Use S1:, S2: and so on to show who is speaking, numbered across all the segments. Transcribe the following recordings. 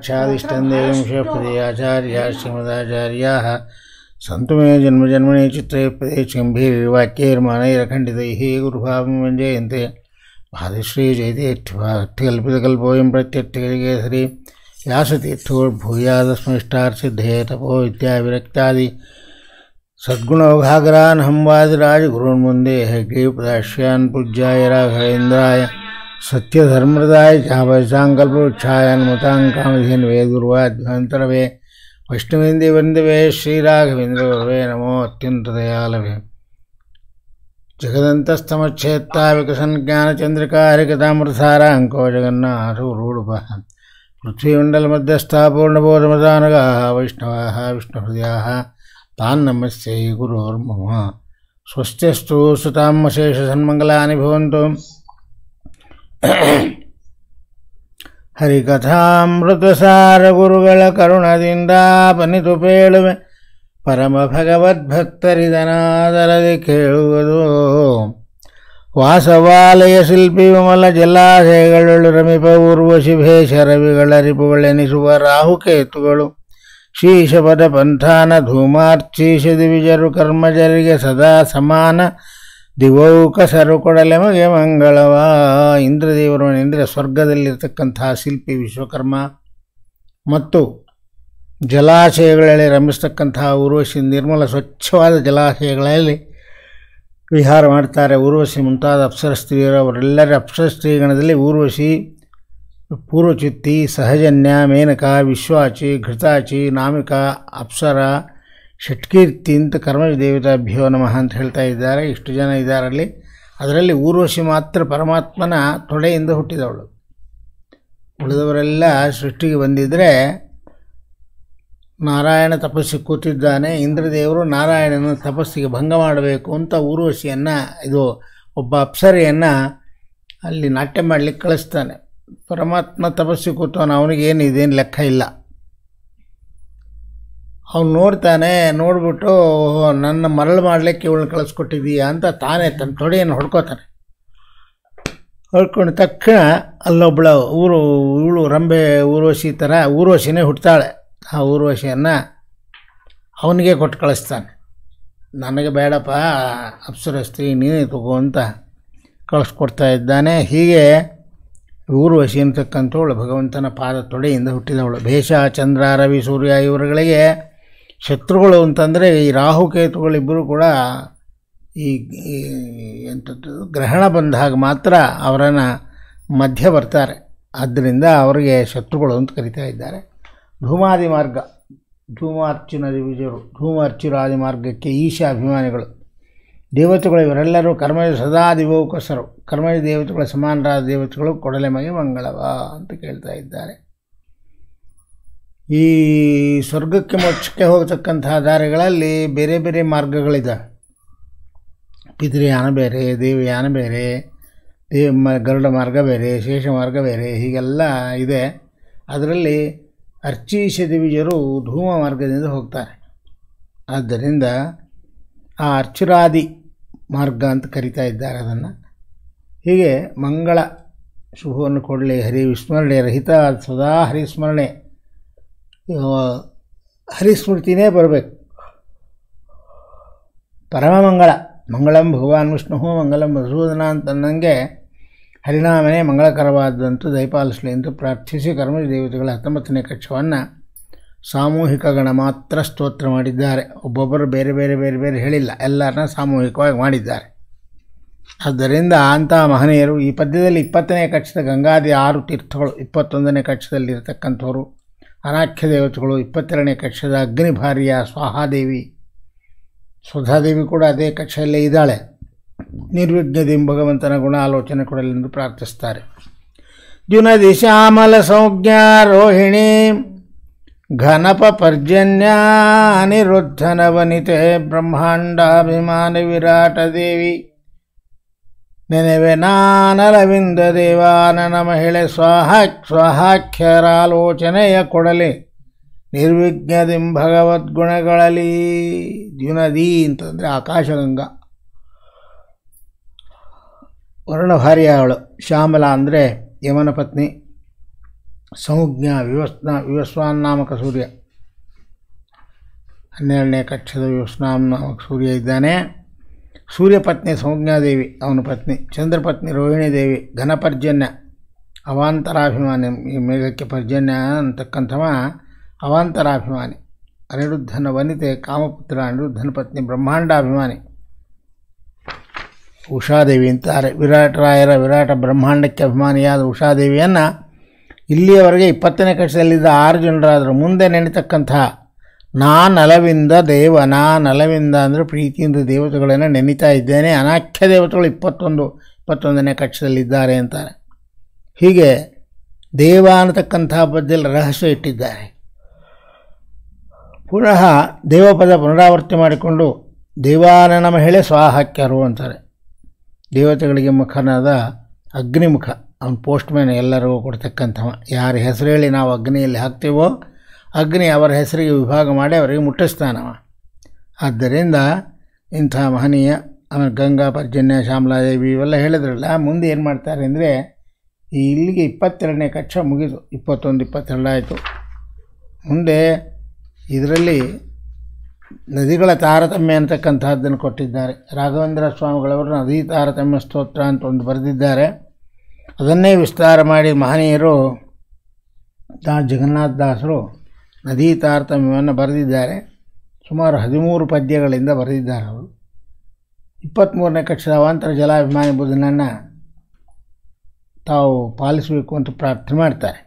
S1: क्षादिष्टन्देवं शिवपदेयाचार्याः श्रीमदाचार्याः सन्तु मे जन्मजन्मने चित्रे प्रदेशगम्भीर्वाक्यैर्मानैरखण्डितैः गुरुभावं व्यञ्जयन्ते भादिश्रीजयतेष्ठभाष्ठकल्पितकल्पोऽयं प्रत्यर्थकेसरी सिद्धे तपो विद्याविरक्त्यादि सद्गुणौघाग्रान् हंवादिराजगुरुन्मुन्दे हग्रीपदाश्यान् पूज्याय राघवेन्द्राय सत्य धर्मदाय चावय सांकल्प छायान्मतां वे दुर्वाध्वंतरवे वैष्णवेंद्र वंदवे श्री राघवेंद्र वे नमो अत्यंत वे जगदंतस्तमक्षेत्ता विकसन ज्ञानचंद्रिका हरिकतामृतसारांको जगन्नाथरूढ़ पृथ्वीमंडल मध्यस्था पूर्णबोधमदानगा वैष्णवाः विष्णुहृदयाः तान् नमस्यै गुरोर्मम स्वस्त्यस्तु भवन्तु ಹರಿಕಥಾಮೃತಸಾರ ಗುರುಗಳ ಕರುಣದಿಂದ ಬನಿತು ಪೇಳುವೆ ಪರಮ ಕೇಳುವರು ಕೇಳುವುದು ವಾಸವಾಲಯ ಶಿಲ್ಪಿ ವಿಮಲ ಜಲಾಶಯಗಳು ರಮಿಪ ಊರ್ವಶಿ ಶರವಿಗಳ ರಿಪುಗಳೆನಿಸುವ ರಾಹುಕೇತುಗಳು ಶೀಶಪದ ಪಂಥಾನ ಧೂಮಾರ್ಚೀಶ ದಿವಿಜರು ಕರ್ಮಜರಿಗೆ ಸದಾ ಸಮಾನ ದಿವೌಕ ಕೊಡಲೆ ಮಗೆ ಮಂಗಳವ ಇಂದ್ರದೇವರು ಎಂದರೆ ಸ್ವರ್ಗದಲ್ಲಿರ್ತಕ್ಕಂತಹ ಶಿಲ್ಪಿ ವಿಶ್ವಕರ್ಮ ಮತ್ತು ಜಲಾಶಯಗಳಲ್ಲಿ ರಮಿಸ್ತಕ್ಕಂತಹ ಊರ್ವಶಿ ನಿರ್ಮಲ ಸ್ವಚ್ಛವಾದ ಜಲಾಶಯಗಳಲ್ಲಿ ವಿಹಾರ ಮಾಡ್ತಾರೆ ಊರ್ವಶಿ ಮುಂತಾದ ಅಪ್ಸರ ಸ್ತ್ರೀಯರು ಅವರೆಲ್ಲರ ಅಪ್ಸರ ಸ್ತ್ರೀಗಣದಲ್ಲಿ ಊರ್ವಶಿ ಪೂರ್ವಚಿತ್ತಿ ಸಹಜನ್ಯ ಮೇನಕ ವಿಶ್ವಾಚಿ ಘೃತಾಚಿ ನಾಮಿಕ ಅಪ್ಸರ ಷಟ್ಕೀರ್ತಿ ಅಂತ ದೇವತಾಭ್ಯೋ ನಮಃ ಅಂತ ಹೇಳ್ತಾ ಇದ್ದಾರೆ ಇಷ್ಟು ಜನ ಇದ್ದಾರಲ್ಲಿ ಅದರಲ್ಲಿ ಊರ್ವಶಿ ಮಾತ್ರ ಪರಮಾತ್ಮನ ತೊಡೆಯಿಂದ ಹುಟ್ಟಿದವಳು ಉಳಿದವರೆಲ್ಲ ಸೃಷ್ಟಿಗೆ ಬಂದಿದ್ದರೆ ನಾರಾಯಣ ತಪಸ್ಸಿ ಕೂತಿದ್ದಾನೆ ಇಂದ್ರದೇವರು ನಾರಾಯಣನ ತಪಸ್ಸಿಗೆ ಭಂಗ ಮಾಡಬೇಕು ಅಂತ ಊರ್ವಶಿಯನ್ನು ಇದು ಒಬ್ಬ ಅಪ್ಸರೆಯನ್ನು ಅಲ್ಲಿ ನಾಟ್ಯ ಮಾಡಲಿಕ್ಕೆ ಕಳಿಸ್ತಾನೆ ಪರಮಾತ್ಮ ತಪಸ್ಸಿ ಕೂತವನು ಅವನಿಗೇನು ಇದೇನು ಲೆಕ್ಕ ಇಲ್ಲ ಅವ್ನು ನೋಡ್ತಾನೆ ನೋಡಿಬಿಟ್ಟು ನನ್ನ ಮರಳು ಮಾಡಲಿಕ್ಕೆ ಇವಳನ್ನ ಕಳಿಸ್ಕೊಟ್ಟಿದ್ದೀಯಾ ಅಂತ ತಾನೇ ತನ್ನ ತೊಡೆಯನ್ನು ಹೊಡ್ಕೋತಾನೆ ಹೊಡ್ಕೊಂಡು ತಕ್ಷಣ ಅಲ್ಲೊಬ್ಬಳ ಊರು ಇವಳು ರಂಬೆ ಊರ್ವಶಿ ಥರ ಊರ್ವಶಿನೇ ಹುಟ್ಟುತ್ತಾಳೆ ಆ ಊರ್ವಶಿಯನ್ನು ಅವನಿಗೆ ಕೊಟ್ಟು ಕಳಿಸ್ತಾನೆ ನನಗೆ ಬೇಡಪ್ಪ ಸ್ತ್ರೀ ನೀನೇ ತಗೋ ಅಂತ ಕಳಿಸ್ಕೊಡ್ತಾ ಇದ್ದಾನೆ ಹೀಗೆ ಊರ್ವಶಿ ಅಂತಕ್ಕಂಥವಳು ಭಗವಂತನ ಪಾದ ತೊಡೆಯಿಂದ ಹುಟ್ಟಿದವಳು ಭೇಷ ಚಂದ್ರ ರವಿ ಸೂರ್ಯ ಇವರುಗಳಿಗೆ ಶತ್ರುಗಳು ಅಂತಂದರೆ ಈ ರಾಹುಕೇತುಗಳಿಬ್ಬರೂ ಕೂಡ ಈ ಎಂಥದ್ದು ಗ್ರಹಣ ಬಂದಾಗ ಮಾತ್ರ ಅವರನ್ನು ಮಧ್ಯ ಬರ್ತಾರೆ ಆದ್ದರಿಂದ ಅವರಿಗೆ ಶತ್ರುಗಳು ಅಂತ ಕರಿತಾ ಇದ್ದಾರೆ ಧೂಮಾದಿ ಮಾರ್ಗ ಧೂಮಾರ್ಚುನ ದಿವಿಜರು ಆದಿ ಮಾರ್ಗಕ್ಕೆ ಈಶಾ ಅಭಿಮಾನಿಗಳು ದೇವತೆಗಳು ಇವರೆಲ್ಲರೂ ಕರ್ಮಜ ಸದಾ ದಿವೋಕಸರು ಕರ್ಮಜ ದೇವತೆಗಳ ಸಮಾನರಾದ ದೇವತೆಗಳು ಕೊಡಲೆ ಮಗೆ ಮಂಗಳವ ಅಂತ ಕೇಳ್ತಾ ಇದ್ದಾರೆ ಈ ಸ್ವರ್ಗಕ್ಕೆ ಮೋಕ್ಷಕ್ಕೆ ಹೋಗತಕ್ಕಂತಹ ದಾರಿಗಳಲ್ಲಿ ಬೇರೆ ಬೇರೆ ಮಾರ್ಗಗಳಿದೆ ಪಿತೃಯಾನ ಬೇರೆ ದೇವಯಾನ ಬೇರೆ ದೇವ ಗರುಡ ಮಾರ್ಗ ಬೇರೆ ಶೇಷ ಮಾರ್ಗ ಬೇರೆ ಹೀಗೆಲ್ಲ ಇದೆ ಅದರಲ್ಲಿ ಅರ್ಚೀಶ ದಿವಿಜರು ಧೂಮ ಮಾರ್ಗದಿಂದ ಹೋಗ್ತಾರೆ ಆದ್ದರಿಂದ ಆ ಅರ್ಚುರಾದಿ ಮಾರ್ಗ ಅಂತ ಕರಿತಾ ಇದ್ದಾರೆ ಅದನ್ನು ಹೀಗೆ ಮಂಗಳ ಶುಭವನ್ನು ಕೊಡಲಿ ಹರಿ ವಿಸ್ಮರಣೆ ರಹಿತ ಸದಾ ಹರಿಸ್ಮರಣೆ ಹರಿಸ್ಮೃತಿನೇ ಬರಬೇಕು ಪರಮಮಂಗಳ ಮಂಗಳಂ ಭಗವಾನ್ ವಿಷ್ಣು ಮಂಗಲಂ ಮಧುಸೂದನ ಅಂತಂದಂಗೆ ಹರಿನಾಮನೇ ಮಂಗಳಕರವಾದಂತೂ ದಯಪಾಲಿಸಲಿ ಎಂದು ಪ್ರಾರ್ಥಿಸಿ ಕರ್ಮ ದೇವತೆಗಳ ಹತ್ತೊಂಬತ್ತನೇ ಕಕ್ಷವನ್ನು ಸಾಮೂಹಿಕ ಗಣ ಮಾತ್ರ ಸ್ತೋತ್ರ ಮಾಡಿದ್ದಾರೆ ಒಬ್ಬೊಬ್ಬರು ಬೇರೆ ಬೇರೆ ಬೇರೆ ಬೇರೆ ಹೇಳಿಲ್ಲ ಎಲ್ಲರನ್ನ ಸಾಮೂಹಿಕವಾಗಿ ಮಾಡಿದ್ದಾರೆ ಆದ್ದರಿಂದ ಅಂತಹ ಮಹನೀಯರು ಈ ಪದ್ಯದಲ್ಲಿ ಇಪ್ಪತ್ತನೇ ಕಕ್ಷದ ಗಂಗಾದಿ ಆರು ತೀರ್ಥಗಳು ಇಪ್ಪತ್ತೊಂದನೇ ಕಕ್ಷದಲ್ಲಿರ್ತಕ್ಕಂಥವ್ರು ಅನಾಖ್ಯ ದೇವತೆಗಳು ಇಪ್ಪತ್ತೆರಡನೇ ಕಕ್ಷದ ಅಗ್ನಿಭಾರ್ಯ ಸ್ವಾಹಾದೇವಿ ಸುಧಾದೇವಿ ಕೂಡ ಅದೇ ಕಕ್ಷೆಯಲ್ಲೇ ಇದ್ದಾಳೆ ನಿರ್ವಿಘ್ನದಿಂ ಭಗವಂತನ ಗುಣ ಆಲೋಚನೆ ಎಂದು ಪ್ರಾರ್ಥಿಸ್ತಾರೆ ಜುನ ದಿಶಾಮಲ ಸಂಜ್ಞಾರೋಹಿಣಿ ರೋಹಿಣಿ ಘನಪ ಪರ್ಜನ್ಯ ಅನಿರುದ್ಧನ ವನಿತೆ ಬ್ರಹ್ಮಾಂಡಾಭಿಮಾನಿ ವಿರಾಟ ದೇವಿ ನೆನೆವೆ ನಾನರವಿಂದ ದೇವ ಮಹಿಳೆ ಸ್ವಾಹ ಸ್ವಾಹಾಖ್ಯರಾಲೋಚನೆಯ ಕೊಡಲಿ ನಿರ್ವಿಘ್ನದಿಂ ಭಗವದ್ಗುಣಗಳಲ್ಲಿ ದ್ಯುನದಿ ಅಂತಂದರೆ ಆಕಾಶಗಂಗಾ ವರ್ಣಭಾರ್ಯ ಅವಳು ಶ್ಯಾಮಲ ಅಂದರೆ ಯಮನ ಪತ್ನಿ ಸಂಜ್ಞ ವಿವಸ್ನ ನಾಮಕ ಸೂರ್ಯ ಹನ್ನೆರಡನೇ ಕಕ್ಷದ ವಿವಸ್ನಾಮಕ ಸೂರ್ಯ ಇದ್ದಾನೆ ಸೂರ್ಯಪತ್ನಿ ಸಂಜ್ಞಾದೇವಿ ಅವನ ಪತ್ನಿ ಚಂದ್ರಪತ್ನಿ ರೋಹಿಣಿ ದೇವಿ ಘನಪರ್ಜನ್ಯ ಅವಾಂತರಾಭಿಮಾನಿ ಈ ಮೇಘಕ್ಕೆ ಪರ್ಜನ್ಯ ಅಂತಕ್ಕಂಥವ ಅವಾಂತರಾಭಿಮಾನಿ ಅನಿರುದ್ಧನ ವನಿತೆ ಕಾಮಪುತ್ರ ಅನಿರುದ್ಧನ ಪತ್ನಿ ಬ್ರಹ್ಮಾಂಡಾಭಿಮಾನಿ ಉಷಾದೇವಿ ಅಂತಾರೆ ವಿರಾಟರಾಯರ ವಿರಾಟ ಬ್ರಹ್ಮಾಂಡಕ್ಕೆ ಅಭಿಮಾನಿಯಾದ ಉಷಾದೇವಿಯನ್ನು ಇಲ್ಲಿಯವರೆಗೆ ಇಪ್ಪತ್ತನೇ ಕಕ್ಷದಲ್ಲಿದ್ದ ಆರು ಜನರಾದರು ಮುಂದೆ ನೆನೆತಕ್ಕಂತಹ ನಲವಿಂದ ದೇವ ನಲವಿಂದ ಅಂದರೆ ಪ್ರೀತಿಯಿಂದ ದೇವತೆಗಳನ್ನು ನೆನೀತಾ ಇದ್ದೇನೆ ಅನಾಖ್ಯ ದೇವತೆಗಳು ಇಪ್ಪತ್ತೊಂದು ಇಪ್ಪತ್ತೊಂದನೇ ಕಕ್ಷದಲ್ಲಿದ್ದಾರೆ ಅಂತಾರೆ ಹೀಗೆ ದೇವ ಅನ್ನತಕ್ಕಂಥ ಪದ್ಯದಲ್ಲಿ ರಹಸ್ಯ ಇಟ್ಟಿದ್ದಾರೆ ಪುನಃ ದೇವಪದ ಪುನರಾವರ್ತಿ ಮಾಡಿಕೊಂಡು ದೇವಾನ ನಮ ಹೇಳಿ ಸ್ವಾಹಾಕ್ಯರು ಅಂತಾರೆ ದೇವತೆಗಳಿಗೆ ಮುಖನಾದ ಅಗ್ನಿಮುಖ ಅವನು ಪೋಸ್ಟ್ಮ್ಯಾನ್ ಎಲ್ಲರಿಗೂ ಕೊಡ್ತಕ್ಕಂಥವ ಯಾರ ಹೆಸರು ಹೇಳಿ ನಾವು ಅಗ್ನಿಯಲ್ಲಿ ಹಾಕ್ತೀವೋ ಅಗ್ನಿ ಅವರ ಹೆಸರಿಗೆ ವಿಭಾಗ ಮಾಡಿ ಅವರಿಗೆ ಮುಟ್ಟಿಸ್ತಾನವ ಆದ್ದರಿಂದ ಇಂಥ ಮಹನೀಯ ಆಮೇಲೆ ಗಂಗಾ ಪರ್ಜನ್ಯ ಶ್ಯಾಮಲಾದೇವಿ ಇವೆಲ್ಲ ಹೇಳಿದ್ರಲ್ಲ ಮುಂದೆ ಏನು ಮಾಡ್ತಾರೆ ಅಂದರೆ ಇಲ್ಲಿಗೆ ಇಪ್ಪತ್ತೆರಡನೇ ಕಕ್ಷ ಮುಗಿದು ಇಪ್ಪತ್ತೊಂದು ಇಪ್ಪತ್ತೆರಡಾಯಿತು ಮುಂದೆ ಇದರಲ್ಲಿ ನದಿಗಳ ತಾರತಮ್ಯ ಅಂತಕ್ಕಂಥದ್ದನ್ನು ಕೊಟ್ಟಿದ್ದಾರೆ ರಾಘವೇಂದ್ರ ಸ್ವಾಮಿಗಳವರು ನದಿ ತಾರತಮ್ಯ ಸ್ತೋತ್ರ ಅಂತ ಒಂದು ಬರೆದಿದ್ದಾರೆ ಅದನ್ನೇ ವಿಸ್ತಾರ ಮಾಡಿ ಮಹನೀಯರು ಜಗನ್ನಾಥ ದಾಸರು ನದಿ ತಾರತಮ್ಯವನ್ನು ಬರೆದಿದ್ದಾರೆ ಸುಮಾರು ಹದಿಮೂರು ಪದ್ಯಗಳಿಂದ ಬರೆದಿದ್ದಾರೆ ಅವರು ಇಪ್ಪತ್ತ್ಮೂರನೇ ಅವಾಂತರ ಜಲಾಭಿಮಾನಿ ಬುಧನನ್ನು ತಾವು ಪಾಲಿಸಬೇಕು ಅಂತ ಪ್ರಾರ್ಥನೆ ಮಾಡ್ತಾರೆ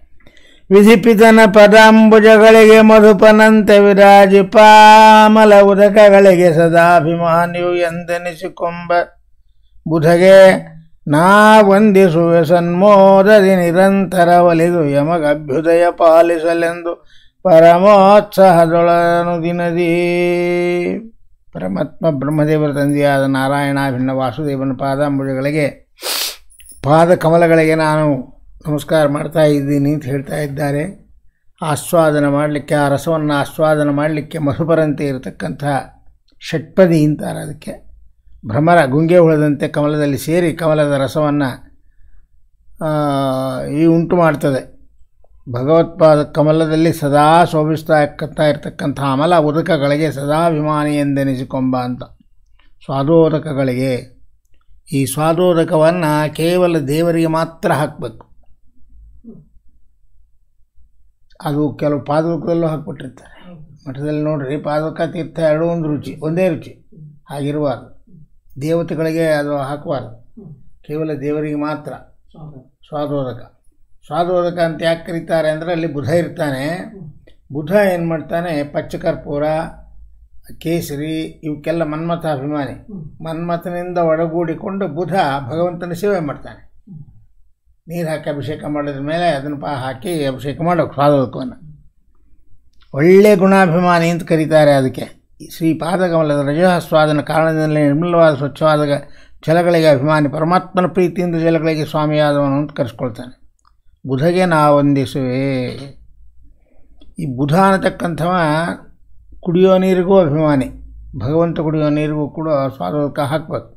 S1: ವಿಧಿಪಿತನ ಪದಾಂಬುಜಗಳಿಗೆ ಮಧುಪನಂತೆ ವಿರಾಜಿ ಪಾಮಲ ಉದಕಗಳಿಗೆ ಸದಾಭಿಮಾನಿಯು ಎಂದೆನಿಸಿಕೊಂಬ ಬುಧಗೆ ನಾ ವಂದಿಸುವೆ ಸನ್ಮೋದಿ ನಿರಂತರ ಒಲಿದು ಅಭ್ಯುದಯ ಪಾಲಿಸಲೆಂದು ದಿನದಿ ಪರಮಾತ್ಮ ಬ್ರಹ್ಮದೇವರ ತಂದೆಯಾದ ನಾರಾಯಣ ಭಿನ್ನ ವಾಸುದೇವನ ಪಾದಾಂಬುಜಗಳಿಗೆ ಪಾದ ಕಮಲಗಳಿಗೆ ನಾನು ನಮಸ್ಕಾರ ಮಾಡ್ತಾ ಇದ್ದೀನಿ ಅಂತ ಹೇಳ್ತಾ ಇದ್ದಾರೆ ಆಸ್ವಾದನ ಮಾಡಲಿಕ್ಕೆ ಆ ರಸವನ್ನು ಆಸ್ವಾದನ ಮಾಡಲಿಕ್ಕೆ ಮಧುಪರಂತೆ ಇರತಕ್ಕಂಥ ಷಟ್ಪದಿ ಅಂತಾರೆ ಅದಕ್ಕೆ ಭ್ರಮರ ಗುಂಗೆ ಹುಳದಂತೆ ಕಮಲದಲ್ಲಿ ಸೇರಿ ಕಮಲದ ರಸವನ್ನು ಈ ಉಂಟು ಮಾಡ್ತದೆ ಭಗವತ್ಪಾದ ಕಮಲದಲ್ಲಿ ಸದಾ ಶೋಭಿಸ್ತಾ ಇರ್ತಾ ಇರ್ತಕ್ಕಂಥ ಅಮಲ ಉದಕಗಳಿಗೆ ಸದಾ ಅಭಿಮಾನಿ ಎಂದೆನಿಸಿಕೊಂಬ ಅಂತ ಸ್ವಾದೋದಕಗಳಿಗೆ ಈ ಸ್ವಾದೋದಕವನ್ನು ಕೇವಲ ದೇವರಿಗೆ ಮಾತ್ರ ಹಾಕಬೇಕು ಅದು ಕೆಲವು ಪಾದಕದಲ್ಲೂ ಹಾಕ್ಬಿಟ್ಟಿರ್ತಾರೆ ಮಠದಲ್ಲಿ ನೋಡ್ರಿ ಪಾದಕ ತೀರ್ಥ ಎರಡೂ ಒಂದು ರುಚಿ ಒಂದೇ ರುಚಿ ಹಾಗಿರಬಾರ್ದು ದೇವತೆಗಳಿಗೆ ಅದು ಹಾಕಬಾರ್ದು ಕೇವಲ ದೇವರಿಗೆ ಮಾತ್ರ ಸ್ವಾದೋದಕ ಸ್ವಾದೋದಕ ಅಂತ ಯಾಕೆ ಕರೀತಾರೆ ಅಂದರೆ ಅಲ್ಲಿ ಬುಧ ಇರ್ತಾನೆ ಬುಧ ಏನು ಮಾಡ್ತಾನೆ ಪಚ್ಚಕರ್ಪೂರ ಕೇಸರಿ ಇವಕ್ಕೆಲ್ಲ ಮನ್ಮಥ ಅಭಿಮಾನಿ ಮನ್ಮಥನಿಂದ ಒಡಗೂಡಿಕೊಂಡು ಬುಧ ಭಗವಂತನ ಸೇವೆ ಮಾಡ್ತಾನೆ ನೀರು ಹಾಕಿ ಅಭಿಷೇಕ ಮಾಡಿದ ಮೇಲೆ ಅದನ್ನು ಪಾ ಹಾಕಿ ಅಭಿಷೇಕ ಮಾಡೋಕೆ ಸ್ವಾದೋದಕವನ್ನು ಒಳ್ಳೆ ಗುಣಾಭಿಮಾನಿ ಅಂತ ಕರೀತಾರೆ ಅದಕ್ಕೆ ಶ್ರೀ ಪಾದಕಮಲದ ರಜಸ್ವಾದನ ಕಾರಣದಿಂದಲೇ ನಿರ್ಮಲವಾದ ಸ್ವಚ್ಛವಾದ ಜಲಗಳಿಗೆ ಅಭಿಮಾನಿ ಪರಮಾತ್ಮನ ಪ್ರೀತಿಯಿಂದ ಜಲಗಳಿಗೆ ಸ್ವಾಮಿಯಾದವನು ಅಂತ ಕರೆಸ್ಕೊಳ್ತಾನೆ ಬುಧಗೆ ನಾವಂದಿಸುವೆ ಈ ಬುಧ ಅನ್ನತಕ್ಕಂಥವ ಕುಡಿಯೋ ನೀರಿಗೂ ಅಭಿಮಾನಿ ಭಗವಂತ ಕುಡಿಯೋ ನೀರಿಗೂ ಕೂಡ ಸ್ವಾದಕ ಹಾಕಬೇಕು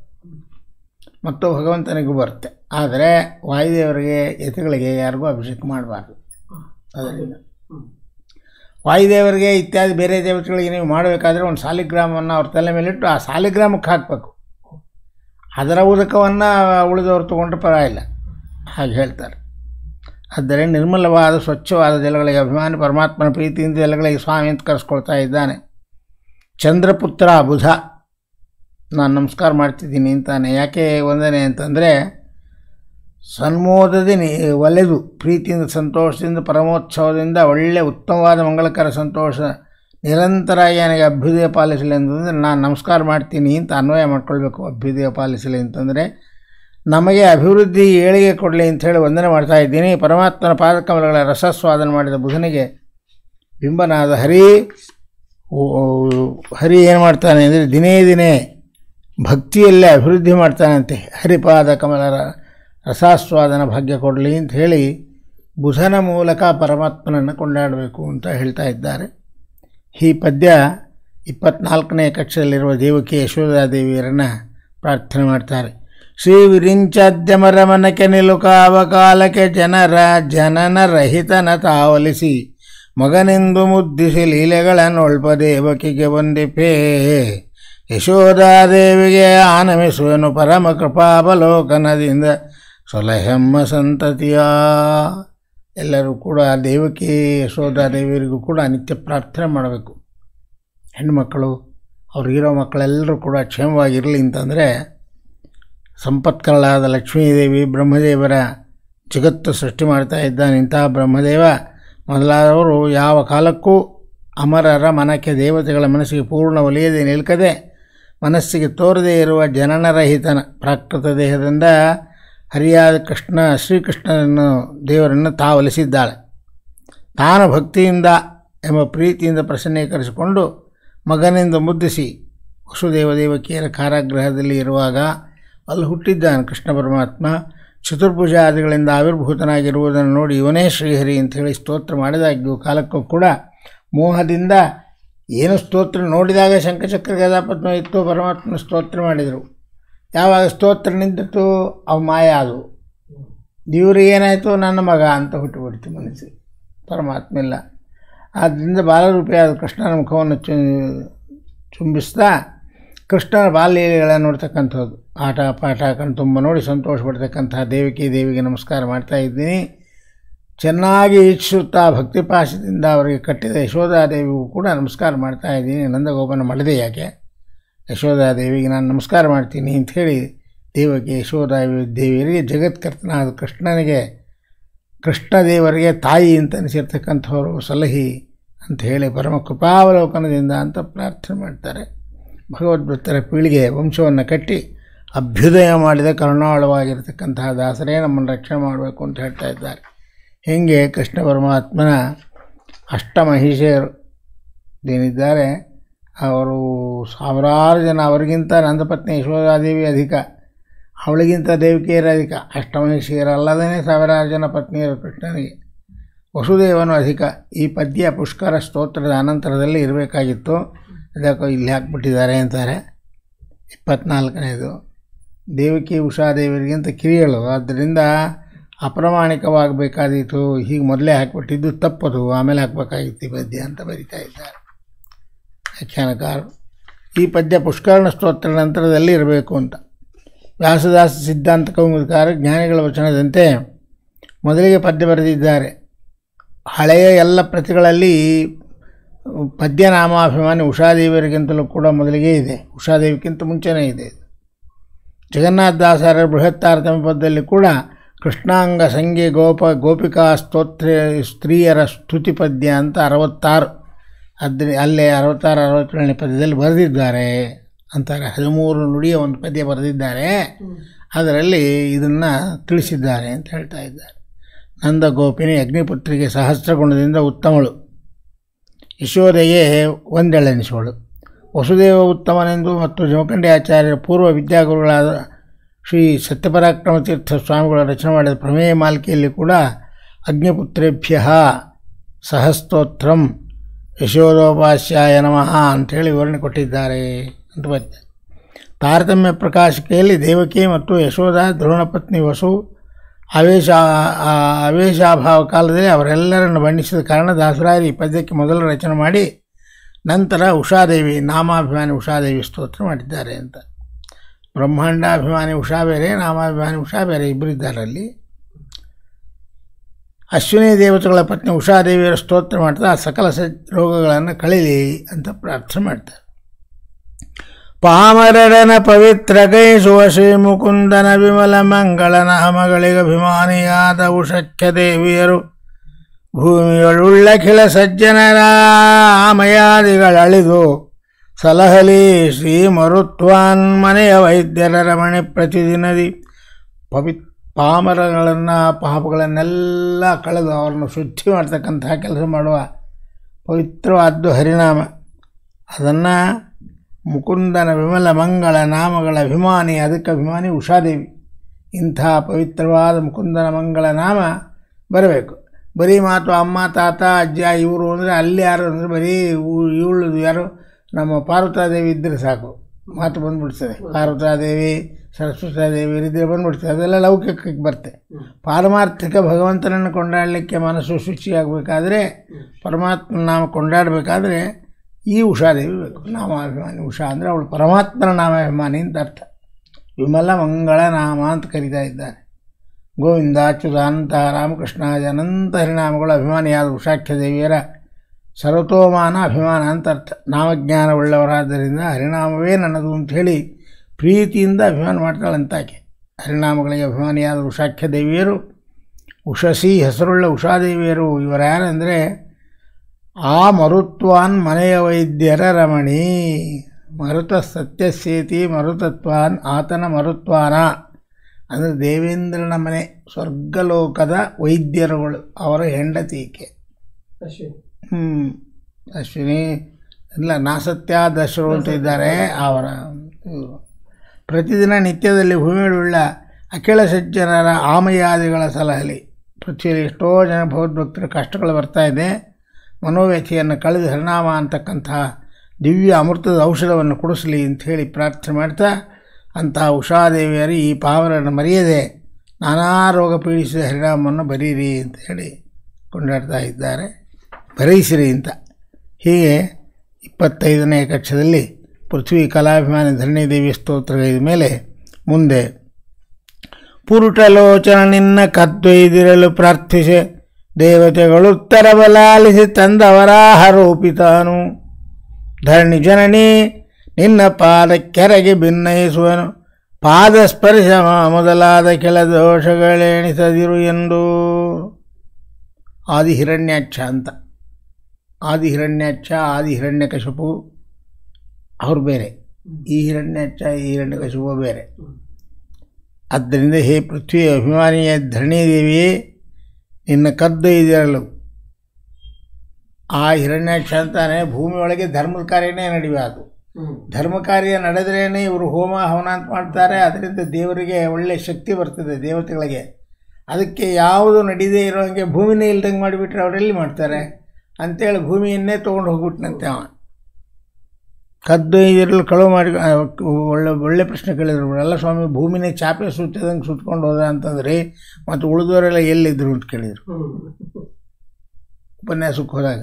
S1: ಮತ್ತು ಭಗವಂತನಿಗೂ ಬರುತ್ತೆ ಆದರೆ ವಾಯುದೇವರಿಗೆ ಎತೆಗಳಿಗೆ ಯಾರಿಗೂ ಅಭಿಷೇಕ ಮಾಡಬಾರ್ದು ಅದರಿಂದ ವಾಯುದೇವರಿಗೆ ಇತ್ಯಾದಿ ಬೇರೆ ದೇವತೆಗಳಿಗೆ ನೀವು ಮಾಡಬೇಕಾದ್ರೆ ಒಂದು ಸಾಲಿಗ್ರಾಮವನ್ನು ಅವ್ರ ತಲೆ ಮೇಲಿಟ್ಟು ಆ ಸಾಲಿಗ್ರಾಮಕ್ಕೆ ಹಾಕಬೇಕು ಅದರ ಉದಕವನ್ನು ಉಳಿದವರು ತೊಗೊಂಡ್ರೆ ಪರವಾಗಿಲ್ಲ ಹಾಗೆ ಹೇಳ್ತಾರೆ ಆದರೆ ನಿರ್ಮಲವಾದ ಸ್ವಚ್ಛವಾದ ಜಲಗಳಿಗೆ ಅಭಿಮಾನಿ ಪರಮಾತ್ಮನ ಪ್ರೀತಿಯಿಂದ ಜಲಗಳಿಗೆ ಸ್ವಾಮಿ ಅಂತ ಕರೆಸ್ಕೊಳ್ತಾ ಇದ್ದಾನೆ ಚಂದ್ರಪುತ್ರ ಬುಧ ನಾನು ನಮಸ್ಕಾರ ಮಾಡ್ತಿದ್ದೀನಿ ಅಂತಾನೆ ಯಾಕೆ ಒಂದನೇ ಅಂತಂದರೆ ಸನ್ಮೋದದ ಒಲೆದು ಪ್ರೀತಿಯಿಂದ ಸಂತೋಷದಿಂದ ಪರಮೋತ್ಸವದಿಂದ ಒಳ್ಳೆಯ ಉತ್ತಮವಾದ ಮಂಗಳಕರ ಸಂತೋಷ ನಿರಂತರ ನನಗೆ ಅಭ್ಯುದಯ ಪಾಲಿಸಲಿ ಅಂತಂದರೆ ನಾನು ನಮಸ್ಕಾರ ಮಾಡ್ತೀನಿ ಅಂತ ಅನ್ವಯ ಮಾಡ್ಕೊಳ್ಬೇಕು ಅಭ್ಯುದಯ ಪಾಲಿಸಲಿ ಅಂತಂದರೆ ನಮಗೆ ಅಭಿವೃದ್ಧಿ ಏಳಿಗೆ ಕೊಡಲಿ ಅಂಥೇಳಿ ವಂದನೆ ಮಾಡ್ತಾ ಇದ್ದೀನಿ ಪರಮಾತ್ಮನ ಪಾದಕಮಲಗಳ ರಸಸ್ವಾದನ ಮಾಡಿದ ಬುಧನಿಗೆ ಬಿಂಬನಾದ ಹರಿ ಹರಿ ಏನು ಮಾಡ್ತಾನೆ ಅಂದರೆ ದಿನೇ ದಿನೇ ಭಕ್ತಿಯಲ್ಲೇ ಅಭಿವೃದ್ಧಿ ಮಾಡ್ತಾನಂತೆ ಹರಿಪಾದ ಕಮಲರ ರಸಾಸ್ವಾದನ ಭಾಗ್ಯ ಕೊಡಲಿ ಅಂತ ಹೇಳಿ ಬುಧನ ಮೂಲಕ ಪರಮಾತ್ಮನನ್ನು ಕೊಂಡಾಡಬೇಕು ಅಂತ ಹೇಳ್ತಾ ಇದ್ದಾರೆ ಈ ಪದ್ಯ ಇಪ್ಪತ್ನಾಲ್ಕನೇ ಕಕ್ಷೆಯಲ್ಲಿರುವ ದೇವಕಿ ಯಶೋಧಾದೇವಿಯರನ್ನು ಪ್ರಾರ್ಥನೆ ಮಾಡ್ತಾರೆ ಶ್ರೀ ವಿರಿಂಚಾದ್ಯಮರಮನಕ್ಕೆ ನಿಲುಕಾವಕಾಲಕ್ಕೆ ಜನರ ಜನನ ರಹಿತನ ತಾವಲಿಸಿ ಮಗನೆಂದು ಮುದ್ದಿಸಿ ಲೀಲೆಗಳನ್ನೊಳ್ಪ ದೇವಕಿಗೆ ಒಂದಿಪೇ ಯಶೋಧಾದೇವಿಗೆ ಆನಮಿಸುವನು ಪರಮ ಕೃಪಾವಲೋಕನದಿಂದ ಸೊಲಹೆಮ್ಮ ಸಂತತಿಯ ಎಲ್ಲರೂ ಕೂಡ ದೇವಕಿ ಯಶೋಧಾದೇವಿಯರಿಗೂ ಕೂಡ ನಿತ್ಯ ಪ್ರಾರ್ಥನೆ ಮಾಡಬೇಕು ಹೆಣ್ಣುಮಕ್ಕಳು ಅವ್ರಿಗಿರೋ ಮಕ್ಕಳೆಲ್ಲರೂ ಕೂಡ ಕ್ಷೇಮವಾಗಿರಲಿ ಅಂತಂದರೆ ಸಂಪತ್ಕರಳಾದ ಲಕ್ಷ್ಮೀದೇವಿ ಬ್ರಹ್ಮದೇವರ ಜಗತ್ತು ಸೃಷ್ಟಿ ಮಾಡ್ತಾ ಇದ್ದಾನಿಂತಹ ಬ್ರಹ್ಮದೇವ ಮೊದಲಾದವರು ಯಾವ ಕಾಲಕ್ಕೂ ಅಮರರ ಮನಕ್ಕೆ ದೇವತೆಗಳ ಮನಸ್ಸಿಗೆ ಪೂರ್ಣ ಒಲಿಯದೆ ನಿಲ್ಕದೆ ಮನಸ್ಸಿಗೆ ತೋರದೇ ಇರುವ ಜನನರಹಿತನ ಪ್ರಾಕೃತ ದೇಹದಿಂದ ಹರಿಯಾದ ಕೃಷ್ಣ ಶ್ರೀಕೃಷ್ಣನನ್ನು ದೇವರನ್ನು ಒಲಿಸಿದ್ದಾಳೆ ತಾನು ಭಕ್ತಿಯಿಂದ ಎಂಬ ಪ್ರೀತಿಯಿಂದ ಪ್ರಸನ್ನೀಕರಿಸಿಕೊಂಡು ಮಗನಿಂದ ಮುದ್ದಿಸಿ ವಸುದೇವ ದೇವಕಿಯರ ಕಾರಾಗೃಹದಲ್ಲಿ ಇರುವಾಗ ಅಲ್ಲಿ ಹುಟ್ಟಿದ್ದಾನೆ ಕೃಷ್ಣ ಪರಮಾತ್ಮ ಆದಿಗಳಿಂದ ಆವಿರ್ಭೂತನಾಗಿರುವುದನ್ನು ನೋಡಿ ಇವನೇ ಶ್ರೀಹರಿ ಅಂತ ಹೇಳಿ ಸ್ತೋತ್ರ ಮಾಡಿದಾಗ್ಯೂ ಕಾಲಕ್ಕೂ ಕೂಡ ಮೋಹದಿಂದ ಏನು ಸ್ತೋತ್ರ ನೋಡಿದಾಗ ಶಂಕಚಕ್ರ ಗದಾಪದ್ಮ ಇತ್ತು ಪರಮಾತ್ಮನ ಸ್ತೋತ್ರ ಮಾಡಿದರು ಯಾವಾಗ ಸ್ತೋತ್ರ ನಿಂತಿತ್ತು ಅವು ಮಾಯ ಅದು ದೇವರು ಏನಾಯಿತು ನನ್ನ ಮಗ ಅಂತ ಹುಟ್ಟುಬಿಡ್ತು ಮನಸ್ಸಿಗೆ ಪರಮಾತ್ಮ ಇಲ್ಲ ಆದ್ದರಿಂದ ಬಾಲರೂಪಿಯಾದ ಕೃಷ್ಣನ ಮುಖವನ್ನು ಚು ಚುಂಬಿಸ್ತಾ ಕೃಷ್ಣನ ಬಾಲ್ಯಗಳ ನೋಡ್ತಕ್ಕಂಥದ್ದು ಆಟ ಪಾಠ ತುಂಬ ನೋಡಿ ಸಂತೋಷ ಪಡ್ತಕ್ಕಂಥ ದೇವಿಕೆ ದೇವಿಗೆ ನಮಸ್ಕಾರ ಮಾಡ್ತಾ ಇದ್ದೀನಿ ಚೆನ್ನಾಗಿ ಇಚ್ಛಿಸುತ್ತಾ ಭಕ್ತಿಪಾಶದಿಂದ ಅವರಿಗೆ ಕಟ್ಟಿದ ಯಶೋಧಾದೇವಿಗೂ ಕೂಡ ನಮಸ್ಕಾರ ಮಾಡ್ತಾ ಇದ್ದೀನಿ ನಂದಗೋಪನ ಮಾಡಿದೆ ಯಾಕೆ ಯಶೋಧಾದೇವಿಗೆ ನಾನು ನಮಸ್ಕಾರ ಮಾಡ್ತೀನಿ ಅಂಥೇಳಿ ದೇವಕ್ಕೆ ಯಶೋಧಾ ದೇವಿಯರಿಗೆ ಜಗತ್ಕರ್ತನಾದ ಕೃಷ್ಣನಿಗೆ ಕೃಷ್ಣ ದೇವರಿಗೆ ತಾಯಿ ಅಂತ ಅನಿಸಿರ್ತಕ್ಕಂಥವರು ಸಲಹಿ ಅಂತ ಹೇಳಿ ಪರಮ ಕೃಪಾವಲೋಕನದಿಂದ ಅಂತ ಪ್ರಾರ್ಥನೆ ಮಾಡ್ತಾರೆ ಭಗವದ್ಭಕ್ತರ ಪೀಳಿಗೆ ವಂಶವನ್ನು ಕಟ್ಟಿ ಅಭ್ಯುದಯ ಮಾಡಿದ ಕರುಣಾಳವಾಗಿರ್ತಕ್ಕಂತಹ ದಾಸರೇ ನಮ್ಮನ್ನು ರಕ್ಷಣೆ ಮಾಡಬೇಕು ಅಂತ ಹೇಳ್ತಾ ಇದ್ದಾರೆ ಹೀಗೆ ಕೃಷ್ಣ ಪರಮಾತ್ಮನ ಅಷ್ಟಮಹಿಷಿಯರು ಏನಿದ್ದಾರೆ ಅವರು ಸಾವಿರಾರು ಜನ ಅವರಿಗಿಂತ ನಂದಪತ್ನಿ ಯಶೋಧಾದೇವಿ ಅಧಿಕ ಅವಳಿಗಿಂತ ದೇವಿಕೆಯರು ಅಧಿಕ ಅಷ್ಟಮಹಿಷಿಯರಲ್ಲದೇ ಸಾವಿರಾರು ಜನ ಪತ್ನಿಯರು ಕೃಷ್ಣನಿಗೆ ವಸುದೇವನು ಅಧಿಕ ಈ ಪದ್ಯ ಪುಷ್ಕರ ಸ್ತೋತ್ರದ ಅನಂತರದಲ್ಲಿ ಇರಬೇಕಾಗಿತ್ತು ಅದಕ್ಕೋ ಇಲ್ಲಿ ಹಾಕ್ಬಿಟ್ಟಿದ್ದಾರೆ ಅಂತಾರೆ ಇಪ್ಪತ್ನಾಲ್ಕನೇದು ದೇವಕಿ ಉಷಾದೇವರಿಗಿಂತ ಕಿರಿಯಳು ಆದ್ದರಿಂದ ಅಪ್ರಮಾಣಿಕವಾಗಬೇಕಾದೀತು ಹೀಗೆ ಮೊದಲೇ ಹಾಕ್ಬಿಟ್ಟಿದ್ದು ತಪ್ಪದು ಆಮೇಲೆ ಹಾಕ್ಬೇಕಾಗಿತ್ತು ಈ ಪದ್ಯ ಅಂತ ಬರಿತಾ ಇದ್ದಾರೆ ವ್ಯಾಖ್ಯಾನಕಾರರು ಈ ಪದ್ಯ ಪುಷ್ಕರಣ ಸ್ತೋತ್ರ ನಂತರದಲ್ಲಿ ಇರಬೇಕು ಅಂತ ವ್ಯಾಸದಾಸ ಸಿದ್ಧಾಂತ ಕೌಮುದಕಾರ ಜ್ಞಾನಿಗಳ ವಚನದಂತೆ ಮೊದಲಿಗೆ ಪದ್ಯ ಬರೆದಿದ್ದಾರೆ ಹಳೆಯ ಎಲ್ಲ ಪ್ರತಿಗಳಲ್ಲಿ ಪದ್ಯ ಪದ್ಯನಾಮಾಭಿಮಾನಿ ಉಷಾದೇವಿಯರಿಗಿಂತಲೂ ಕೂಡ ಮೊದಲಿಗೆ ಇದೆ ಉಷಾದೇವಿಗಿಂತ ಮುಂಚೆನೇ ಇದೆ ಜಗನ್ನಾಥದಾಸರ ಬೃಹತ್ತಾರ್ಥಮ ಪದ್ಯದಲ್ಲಿ ಕೂಡ ಕೃಷ್ಣಾಂಗ ಸಂಗೆ ಗೋಪ ಗೋಪಿಕಾ ಸ್ತೋತ್ರ ಸ್ತ್ರೀಯರ ಸ್ತುತಿ ಪದ್ಯ ಅಂತ ಅರವತ್ತಾರು ಅದ್ರ ಅಲ್ಲೇ ಅರವತ್ತಾರು ಅರವತ್ತೇಳನೇ ಪದ್ಯದಲ್ಲಿ ಬರೆದಿದ್ದಾರೆ ಅಂತಾರೆ ಹದಿಮೂರು ನುಡಿಯ ಒಂದು ಪದ್ಯ ಬರೆದಿದ್ದಾರೆ ಅದರಲ್ಲಿ ಇದನ್ನು ತಿಳಿಸಿದ್ದಾರೆ ಅಂತ ಹೇಳ್ತಾ ಇದ್ದಾರೆ ನಂದ ಅಗ್ನಿಪುತ್ರಿಗೆ ಸಹಸ್ರಗುಣದಿಂದ ಉತ್ತಮಳು ಯಶೋದೆಯೇ ಒಂದೆಳೆನಿಸೋಳು ವಸುದೇವ ಉತ್ತಮನೆಂದು ಮತ್ತು ಜಮಖಂಡಿ ಆಚಾರ್ಯರ ಪೂರ್ವ ವಿದ್ಯಾಗುರುಗಳಾದ ಶ್ರೀ ಸತ್ಯಪರಾಕ್ರಮ ತೀರ್ಥ ಸ್ವಾಮಿಗಳ ರಚನೆ ಮಾಡಿದ ಪ್ರಮೇಯ ಮಾಲಿಕೆಯಲ್ಲಿ ಕೂಡ ಅಗ್ನಿಪುತ್ರೇಭ್ಯ ಸಹಸ್ತೋತ್ರಂ ಯಶೋದೋಪಾಸ್ಯಾಯ ನಮಃ ಅಂಥೇಳಿ ವಿವರಣೆ ಕೊಟ್ಟಿದ್ದಾರೆ ಅಂತ ಬರ್ತದೆ ತಾರತಮ್ಯ ಪ್ರಕಾಶಿಕೆಯಲ್ಲಿ ದೇವಕಿ ಮತ್ತು ಯಶೋಧ ದ್ರೋಣಪತ್ನಿ ವಸು ಅವೇಶ ಅವೇಶಾಭಾವ ಕಾಲದಲ್ಲಿ ಅವರೆಲ್ಲರನ್ನು ಬಣ್ಣಿಸಿದ ಕಾರಣ ದಾಸರಾಯರು ಈ ಪದ್ಯಕ್ಕೆ ಮೊದಲು ರಚನೆ ಮಾಡಿ ನಂತರ ಉಷಾದೇವಿ ನಾಮಾಭಿಮಾನಿ ಉಷಾದೇವಿ ಸ್ತೋತ್ರ ಮಾಡಿದ್ದಾರೆ ಅಂತ ಬ್ರಹ್ಮಾಂಡಾಭಿಮಾನಿ ಉಷಾ ಬೇರೆ ನಾಮಾಭಿಮಾನಿ ಉಷಾ ಬೇರೆ ಇಬ್ಬರಿದ್ದಾರೆ ಅಲ್ಲಿ ಅಶ್ವಿನಿ ದೇವತೆಗಳ ಪತ್ನಿ ಉಷಾದೇವಿಯರ ಸ್ತೋತ್ರ ಮಾಡ್ತಾ ಸಕಲ ಸ ರೋಗಗಳನ್ನು ಕಳೀಲಿ ಅಂತ ಪ್ರಾರ್ಥನೆ ಮಾಡ್ತಾರೆ ಪಾಮರಡನ ಪವಿತ್ರ ಕೈ ಶ್ರೀ ಮುಕುಂದನ ವಿಮಲ ಮಂಗಳ ಅಭಿಮಾನಿಯಾದ ಉಷಖ್ಯ ದೇವಿಯರು ಭೂಮಿಯೊಳುಳ್ಳ ಸಜ್ಜನರಾಮಯಾದಿಗಳಳಿದು ಸಲಹಲಿ ಶ್ರೀ ಮರುತ್ವಾನ್ ಮನೆಯ ವೈದ್ಯರ ರಮಣಿ ಪ್ರತಿದಿನದಿ ಪವಿ ಪಾಮರಗಳನ್ನು ಪಾಪಗಳನ್ನೆಲ್ಲ ಕಳೆದು ಅವರನ್ನು ಶುದ್ಧಿ ಮಾಡ್ತಕ್ಕಂತಹ ಕೆಲಸ ಮಾಡುವ ಪವಿತ್ರವಾದ್ದು ಹರಿನಾಮ ಅದನ್ನು ಮುಕುಂದನ ವಿಮಲ ಮಂಗಳ ನಾಮಗಳ ಅಭಿಮಾನಿ ಅದಕ್ಕೆ ಅಭಿಮಾನಿ ಉಷಾದೇವಿ ಇಂಥ ಪವಿತ್ರವಾದ ಮುಕುಂದನ ಮಂಗಳ ನಾಮ ಬರಬೇಕು ಬರೀ ಮಾತು ಅಮ್ಮ ತಾತ ಅಜ್ಜ ಇವರು ಅಂದರೆ ಅಲ್ಲಿ ಯಾರು ಅಂದರೆ ಬರೀ ಇವಳು ಯಾರು ನಮ್ಮ ಪಾರ್ವತಾದೇವಿ ಇದ್ದರೆ ಸಾಕು ಮಾತು ಬಂದುಬಿಡ್ತದೆ ಪಾರ್ವತಾದೇವಿ ಸರಸ್ವತಾದೇವಿ ಇದ್ದರೆ ಬಂದುಬಿಡ್ತದೆ ಅದೆಲ್ಲ ಲೌಕಿಕಕ್ಕೆ ಬರುತ್ತೆ ಪಾರಮಾರ್ಥಿಕ ಭಗವಂತನನ್ನು ಕೊಂಡಾಡಲಿಕ್ಕೆ ಮನಸ್ಸು ಶುಚಿಯಾಗಬೇಕಾದ್ರೆ ಪರಮಾತ್ಮನ ನಾವು ಕೊಂಡಾಡಬೇಕಾದ್ರೆ ಈ ಉಷಾದೇವಿ ಬೇಕು ನಾಮಾಭಿಮಾನಿ ಉಷಾ ಅಂದರೆ ಅವಳು ಪರಮಾತ್ಮನ ನಾಮಾಭಿಮಾನಿ ಅಂತ ಅರ್ಥ ವಿಮಲ ಮಂಗಳ ನಾಮ ಅಂತ ಕರೀತಾ ಇದ್ದಾರೆ ಗೋವಿಂದ ಅಚ್ಯುತಾನಂತ ರಾಮಕೃಷ್ಣ ಅನಂತ ಹರಿನಾಮಗಳು ಅಭಿಮಾನಿಯಾದ ದೇವಿಯರ ಸರ್ವತೋಮಾನ ಅಭಿಮಾನ ಅಂತ ಅರ್ಥ ನಾಮಜ್ಞಾನವುಳ್ಳವರಾದ್ದರಿಂದ ಹರಿನಾಮವೇ ನನ್ನದು ಅಂತ ಹೇಳಿ ಪ್ರೀತಿಯಿಂದ ಅಭಿಮಾನ ಮಾಡ್ತಾಳಂತಾಕೆ ಹರಿನಾಮಗಳಿಗೆ ಅಭಿಮಾನಿಯಾದ ಉಷಾಖ್ಯ ದೇವಿಯರು ಉಷಸಿ ಹೆಸರುಳ್ಳ ಉಷಾದೇವಿಯರು ಇವರ್ಯಾರಂದರೆ ಆ ಮರುತ್ವಾನ್ ಮನೆಯ ವೈದ್ಯರ ರಮಣಿ ಮರುತ ಸತ್ಯ ಸೇತಿ ಮರುತತ್ವಾನ್ ಆತನ ಮರುತ್ವಾನ ಅಂದರೆ ದೇವೇಂದ್ರನ ಮನೆ ಸ್ವರ್ಗಲೋಕದ ವೈದ್ಯರುಗಳು ಅವರ ಅಶ್ವಿನಿ ಹ್ಞೂ ಅಶ್ವಿನಿ ಇಲ್ಲ ನಾಸತ್ಯ ದಶರು ಅಂತ ಇದ್ದಾರೆ ಅವರ ಪ್ರತಿದಿನ ನಿತ್ಯದಲ್ಲಿ ಭೂಮಿಯುಳ್ಳ ಅಖಿಳ ಸಜ್ಜನರ ಆಮಯಾದಿಗಳ ಸಲಹಲಿ ಪೃಥ್ವಿಯಲ್ಲಿ ಎಷ್ಟೋ ಜನ ಭಗವದ್ಭಕ್ತರ ಕಷ್ಟಗಳು ಬರ್ತಾ ಇದೆ ಮನೋವ್ಯಥೆಯನ್ನು ಕಳೆದು ಹರಿಣಾಮ ಅಂತಕ್ಕಂತಹ ದಿವ್ಯ ಅಮೃತದ ಔಷಧವನ್ನು ಕೊಡಿಸಲಿ ಹೇಳಿ ಪ್ರಾರ್ಥನೆ ಮಾಡ್ತಾ ಅಂತಹ ಉಷಾದೇವಿಯರು ಈ ಪಾವನನ್ನು ಮರೆಯದೆ ನಾನಾ ರೋಗ ಪೀಡಿಸಿದ ಹರಿಣಾಮವನ್ನು ಬರೀರಿ ಅಂತ ಹೇಳಿ ಕೊಂಡಾಡ್ತಾ ಇದ್ದಾರೆ ಬರೆಯಿಸಿರಿ ಅಂತ ಹೀಗೆ ಇಪ್ಪತ್ತೈದನೇ ಕಕ್ಷದಲ್ಲಿ ಪೃಥ್ವಿ ಕಲಾಭಿಮಾನಿ ಧರಣಿ ಸ್ತೋತ್ರ ಸ್ತೋತ್ರಗಳಿದ ಮೇಲೆ ಮುಂದೆ ಪುರುಟಲೋಚನ ನಿನ್ನ ಕದ್ದೊಯ್ದಿರಲು ಪ್ರಾರ್ಥಿಸೆ ದೇವತೆಗಳುತ್ತರವಲಾಲಿಸಿ ತಂದವರಾಹ ರೂಪಿತಾನು ಧರಣಿ ಜನನಿ ನಿನ್ನ ಕೆರೆಗೆ ಭಿನ್ನಯಿಸುವನು ಪಾದ ಸ್ಪರ್ಶ ಮೊದಲಾದ ಕೆಲ ದೋಷಗಳೆಣಿಸದಿರು ಎಂದು ಹಿರಣ್ಯಾಕ್ಷ ಅಂತ ಹಿರಣ್ಯ ಕಶಪು ಅವ್ರು ಬೇರೆ ಈ ಹಿರಣ್ಯಾಕ್ಷ ಈ ಹಿರಣ್ಯಕಶಪು ಬೇರೆ ಆದ್ದರಿಂದ ಹೇ ಪೃಥ್ವಿ ಅಭಿಮಾನಿಯ ದೇವಿ ಇನ್ನು ಕದ್ದು ಇದಿರಲು ಆ ಹಿರಣ್ಯಾಕ್ಷ ಅಂತಾನೆ ಭೂಮಿಯೊಳಗೆ ಧರ್ಮದ ಕಾರ್ಯನೇ ನಡೆಯುವುದು ಅದು ಧರ್ಮ ಕಾರ್ಯ ನಡೆದ್ರೇ ಇವರು ಹೋಮ ಹವನ ಅಂತ ಮಾಡ್ತಾರೆ ಅದರಿಂದ ದೇವರಿಗೆ ಒಳ್ಳೆ ಶಕ್ತಿ ಬರ್ತದೆ ದೇವತೆಗಳಿಗೆ ಅದಕ್ಕೆ ಯಾವುದು ನಡೀದೇ ಇರೋ ಹಾಗೆ ಭೂಮಿನೇ ಇಲ್ದಂಗೆ ಮಾಡಿಬಿಟ್ರೆ ಅವರೆಲ್ಲಿ ಮಾಡ್ತಾರೆ ಅಂತೇಳಿ ಭೂಮಿಯನ್ನೇ ತೊಗೊಂಡು ಹೋಗ್ಬಿಟ್ನಂತೆ ಅವ ಕದ್ದು ಇದರಲ್ಲಿ ಕಳುವು ಮಾಡಿ ಒಳ್ಳೆ ಒಳ್ಳೆ ಪ್ರಶ್ನೆ ಕೇಳಿದ್ರು ಎಲ್ಲ ಸ್ವಾಮಿ ಭೂಮಿನೇ ಚಾಪೆ ಸುತ್ತಿದಂಗೆ ಸುತ್ಕೊಂಡು ಹೋದ ಅಂತಂದ್ರೆ ಮತ್ತು ಉಳಿದವರೆಲ್ಲ ಎಲ್ಲಿದ್ದರು ಅಂತ ಕೇಳಿದರು ಉಪನ್ಯಾಸಕ್ಕೆ ಹೋದಾಗ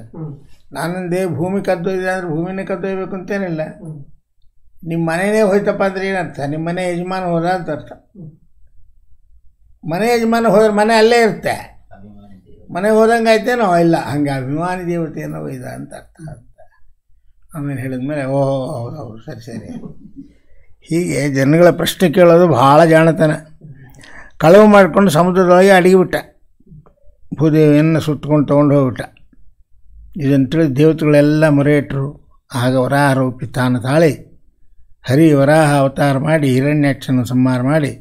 S1: ನಾನಂದೇ ಭೂಮಿ ಕದ್ದೊಯ್ದೆ ಅಂದರೆ ಭೂಮಿನೇ ಕದ್ದೊಯ್ಬೇಕು ಅಂತೇನಿಲ್ಲ ನಿಮ್ಮ ಮನೆಯೇ ಹೋಯ್ತಪ್ಪ ಅಂದ್ರೆ ಏನರ್ಥ ನಿಮ್ಮ ಮನೆ ಯಜಮಾನ ಹೋದ ಅಂತ ಅರ್ಥ ಮನೆ ಯಜಮಾನ ಹೋದ್ರೆ ಮನೆ ಅಲ್ಲೇ ಇರುತ್ತೆ ಮನೆಗೆ ಹೋದಂಗೆ ಆಯ್ತೇನೋ ಇಲ್ಲ ಹಂಗೆ ಅಭಿಮಾನಿ ದೇವತೆ ಏನೋ ಒಯ್ದ ಅಂತ ಅರ್ಥ ಆಮೇಲೆ ಹೇಳಿದ್ಮೇಲೆ ಓಹೋ ಹೌದು ಹೌದು ಸರಿ ಸರಿ ಹೀಗೆ ಜನಗಳ ಪ್ರಶ್ನೆ ಕೇಳೋದು ಭಾಳ ಜಾಣತನ ಕಳವು ಮಾಡಿಕೊಂಡು ಸಮುದ್ರದೊಳಗೆ ಅಡಿಗೆ ಬಿಟ್ಟ ಭೂದೇವಿಯನ್ನು ಸುತ್ತಕೊಂಡು ತೊಗೊಂಡು ಹೋಗ್ಬಿಟ್ಟ ತಿಳಿದು ದೇವತೆಗಳೆಲ್ಲ ಮೊರೆ ಇಟ್ಟರು ಆಗ ವರಾಹ ತಾನು ತಾಳಿ ಹರಿ ವರಾಹ ಅವತಾರ ಮಾಡಿ ಹಿರಣ್ಯಾಕ್ಷನ ಸಂಹಾರ ಮಾಡಿ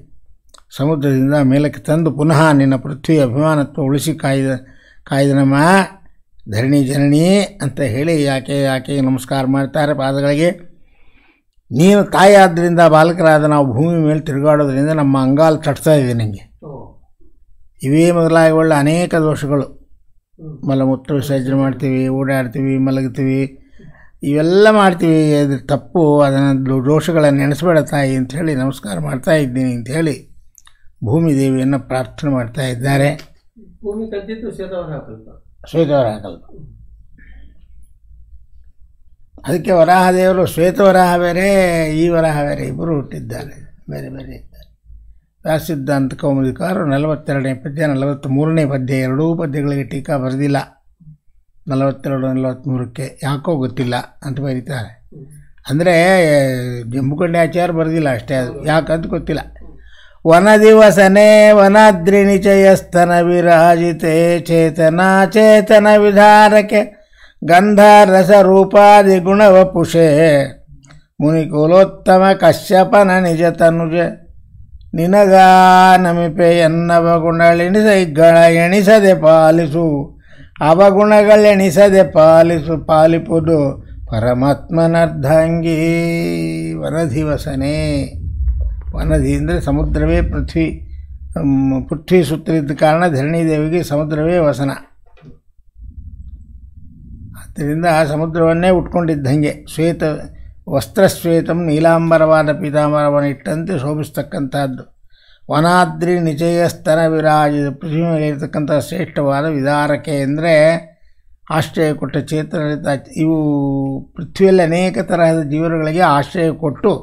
S1: ಸಮುದ್ರದಿಂದ ಮೇಲಕ್ಕೆ ತಂದು ಪುನಃ ನಿನ್ನ ಪೃಥ್ವಿ ಅಭಿಮಾನತ್ವ ಉಳಿಸಿ ಕಾಯ್ದ ಕಾಯ್ದನಮ್ಮ ಧರಣಿ ಜನನಿ ಅಂತ ಹೇಳಿ ಯಾಕೆ ಯಾಕೆ ನಮಸ್ಕಾರ ಮಾಡ್ತಾರೆ ಪಾದಗಳಿಗೆ ನೀನು ತಾಯಿ ಆದ್ದರಿಂದ ಬಾಲಕರಾದ ನಾವು ಭೂಮಿ ಮೇಲೆ ತಿರುಗಾಡೋದ್ರಿಂದ ನಮ್ಮ ಅಂಗಾಲು ತಟ್ತಾ ಇದೆ ನನಗೆ ಇವೇ ಮೊದಲಾಗಿ ಒಳ್ಳೆ ಅನೇಕ ದೋಷಗಳು ಮಲಮೂತ್ರ ವಿಸರ್ಜನೆ ಮಾಡ್ತೀವಿ ಓಡಾಡ್ತೀವಿ ಮಲಗ್ತೀವಿ ಇವೆಲ್ಲ ಮಾಡ್ತೀವಿ ಅದು ತಪ್ಪು ಅದನ್ನು ದೋಷಗಳನ್ನು ನೆನೆಸ್ಬೇಡ ತಾಯಿ ಅಂತ ಹೇಳಿ ನಮಸ್ಕಾರ ಮಾಡ್ತಾ ಇದ್ದೀನಿ ಹೇಳಿ ಭೂಮಿ ದೇವಿಯನ್ನು ಪ್ರಾರ್ಥನೆ ಮಾಡ್ತಾ ಇದ್ದಾರೆ ಶ್ವೇತವರಾಹಕಲ್ಪ ಅದಕ್ಕೆ ವರಾಹದೇವರು ಶ್ವೇತವರಾಹ ಬೇರೆ ಈ ವರಾಹ ಬೇರೆ ಇಬ್ಬರು ಹುಟ್ಟಿದ್ದಾರೆ ಬೇರೆ ಬೇರೆ ಇದ್ದಾರೆ ವ್ಯಾಸಿದ್ಧಾಂತ ಕೌಮುದಿಕಾರು ನಲವತ್ತೆರಡನೇ ಪದ್ಯ ಮೂರನೇ ಪದ್ಯ ಎರಡೂ ಪದ್ಯಗಳಿಗೆ ಟೀಕಾ ಬರೆದಿಲ್ಲ ನಲವತ್ತೆರಡು ನಲವತ್ತ್ಮೂರಕ್ಕೆ ಯಾಕೋ ಗೊತ್ತಿಲ್ಲ ಅಂತ ಬರೀತಾರೆ ಅಂದರೆ ಜಂಬುಕಂಡೆ ಆಚಾರ ಬರೆದಿಲ್ಲ ಅಷ್ಟೇ ಅದು ಯಾಕಂತ ಗೊತ್ತಿಲ್ಲ वनदिवसने वनाद्रिनिचयस्तनविराजिते चेतना चेतनविधारके गन्धरसरूपादिगुणवपुषे ಮುನಿಕುಲೋತ್ತಮಕಶ್ಯಪನನಿಜತನುಜೆ ನಿನಗಾನಮಿಪೆ ಎನ್ನವಗುಣಳೆಣಿಸೈಗಳ ಎಣಿಸದೆ ಪಾಲಿಸು ಅವಗುಣಗಳೆಣಿಸದೆ ಪಾಲಿಸು ಪಾಲಿಪುದು ಪರಮಾತ್ಮನರ್ಧಂಗೀ ವನಧಿವಸನೇ ನದಿ ಅಂದರೆ ಸಮುದ್ರವೇ ಪೃಥ್ವಿ ಪೃಥ್ವಿ ಸುತ್ತಲಿದ್ದ ಕಾರಣ ಧರಣಿ ದೇವಿಗೆ ಸಮುದ್ರವೇ ವಸನ ಆದ್ದರಿಂದ ಆ ಸಮುದ್ರವನ್ನೇ ಉಟ್ಕೊಂಡಿದ್ದಂಗೆ ಶ್ವೇತ ವಸ್ತ್ರಶ್ವೇತಂ ನೀಲಾಂಬರವಾದ ಪೀತಾಂಬರವನ್ನು ಇಟ್ಟಂತೆ ಶೋಭಿಸ್ತಕ್ಕಂಥದ್ದು ವನಾದ್ರಿ ನಿಜಯ ಸ್ತನ ವಿರಾಜ ಪೃಥ್ವಿ ಮೇಲೆ ಇರತಕ್ಕಂಥ ಶ್ರೇಷ್ಠವಾದ ವಿದಾರಕೆ ಅಂದರೆ ಆಶ್ರಯ ಕೊಟ್ಟ ಚೇತನ ಇವು ಪೃಥ್ವಿಯಲ್ಲಿ ಅನೇಕ ತರಹದ ಜೀವನಗಳಿಗೆ ಆಶ್ರಯ ಕೊಟ್ಟು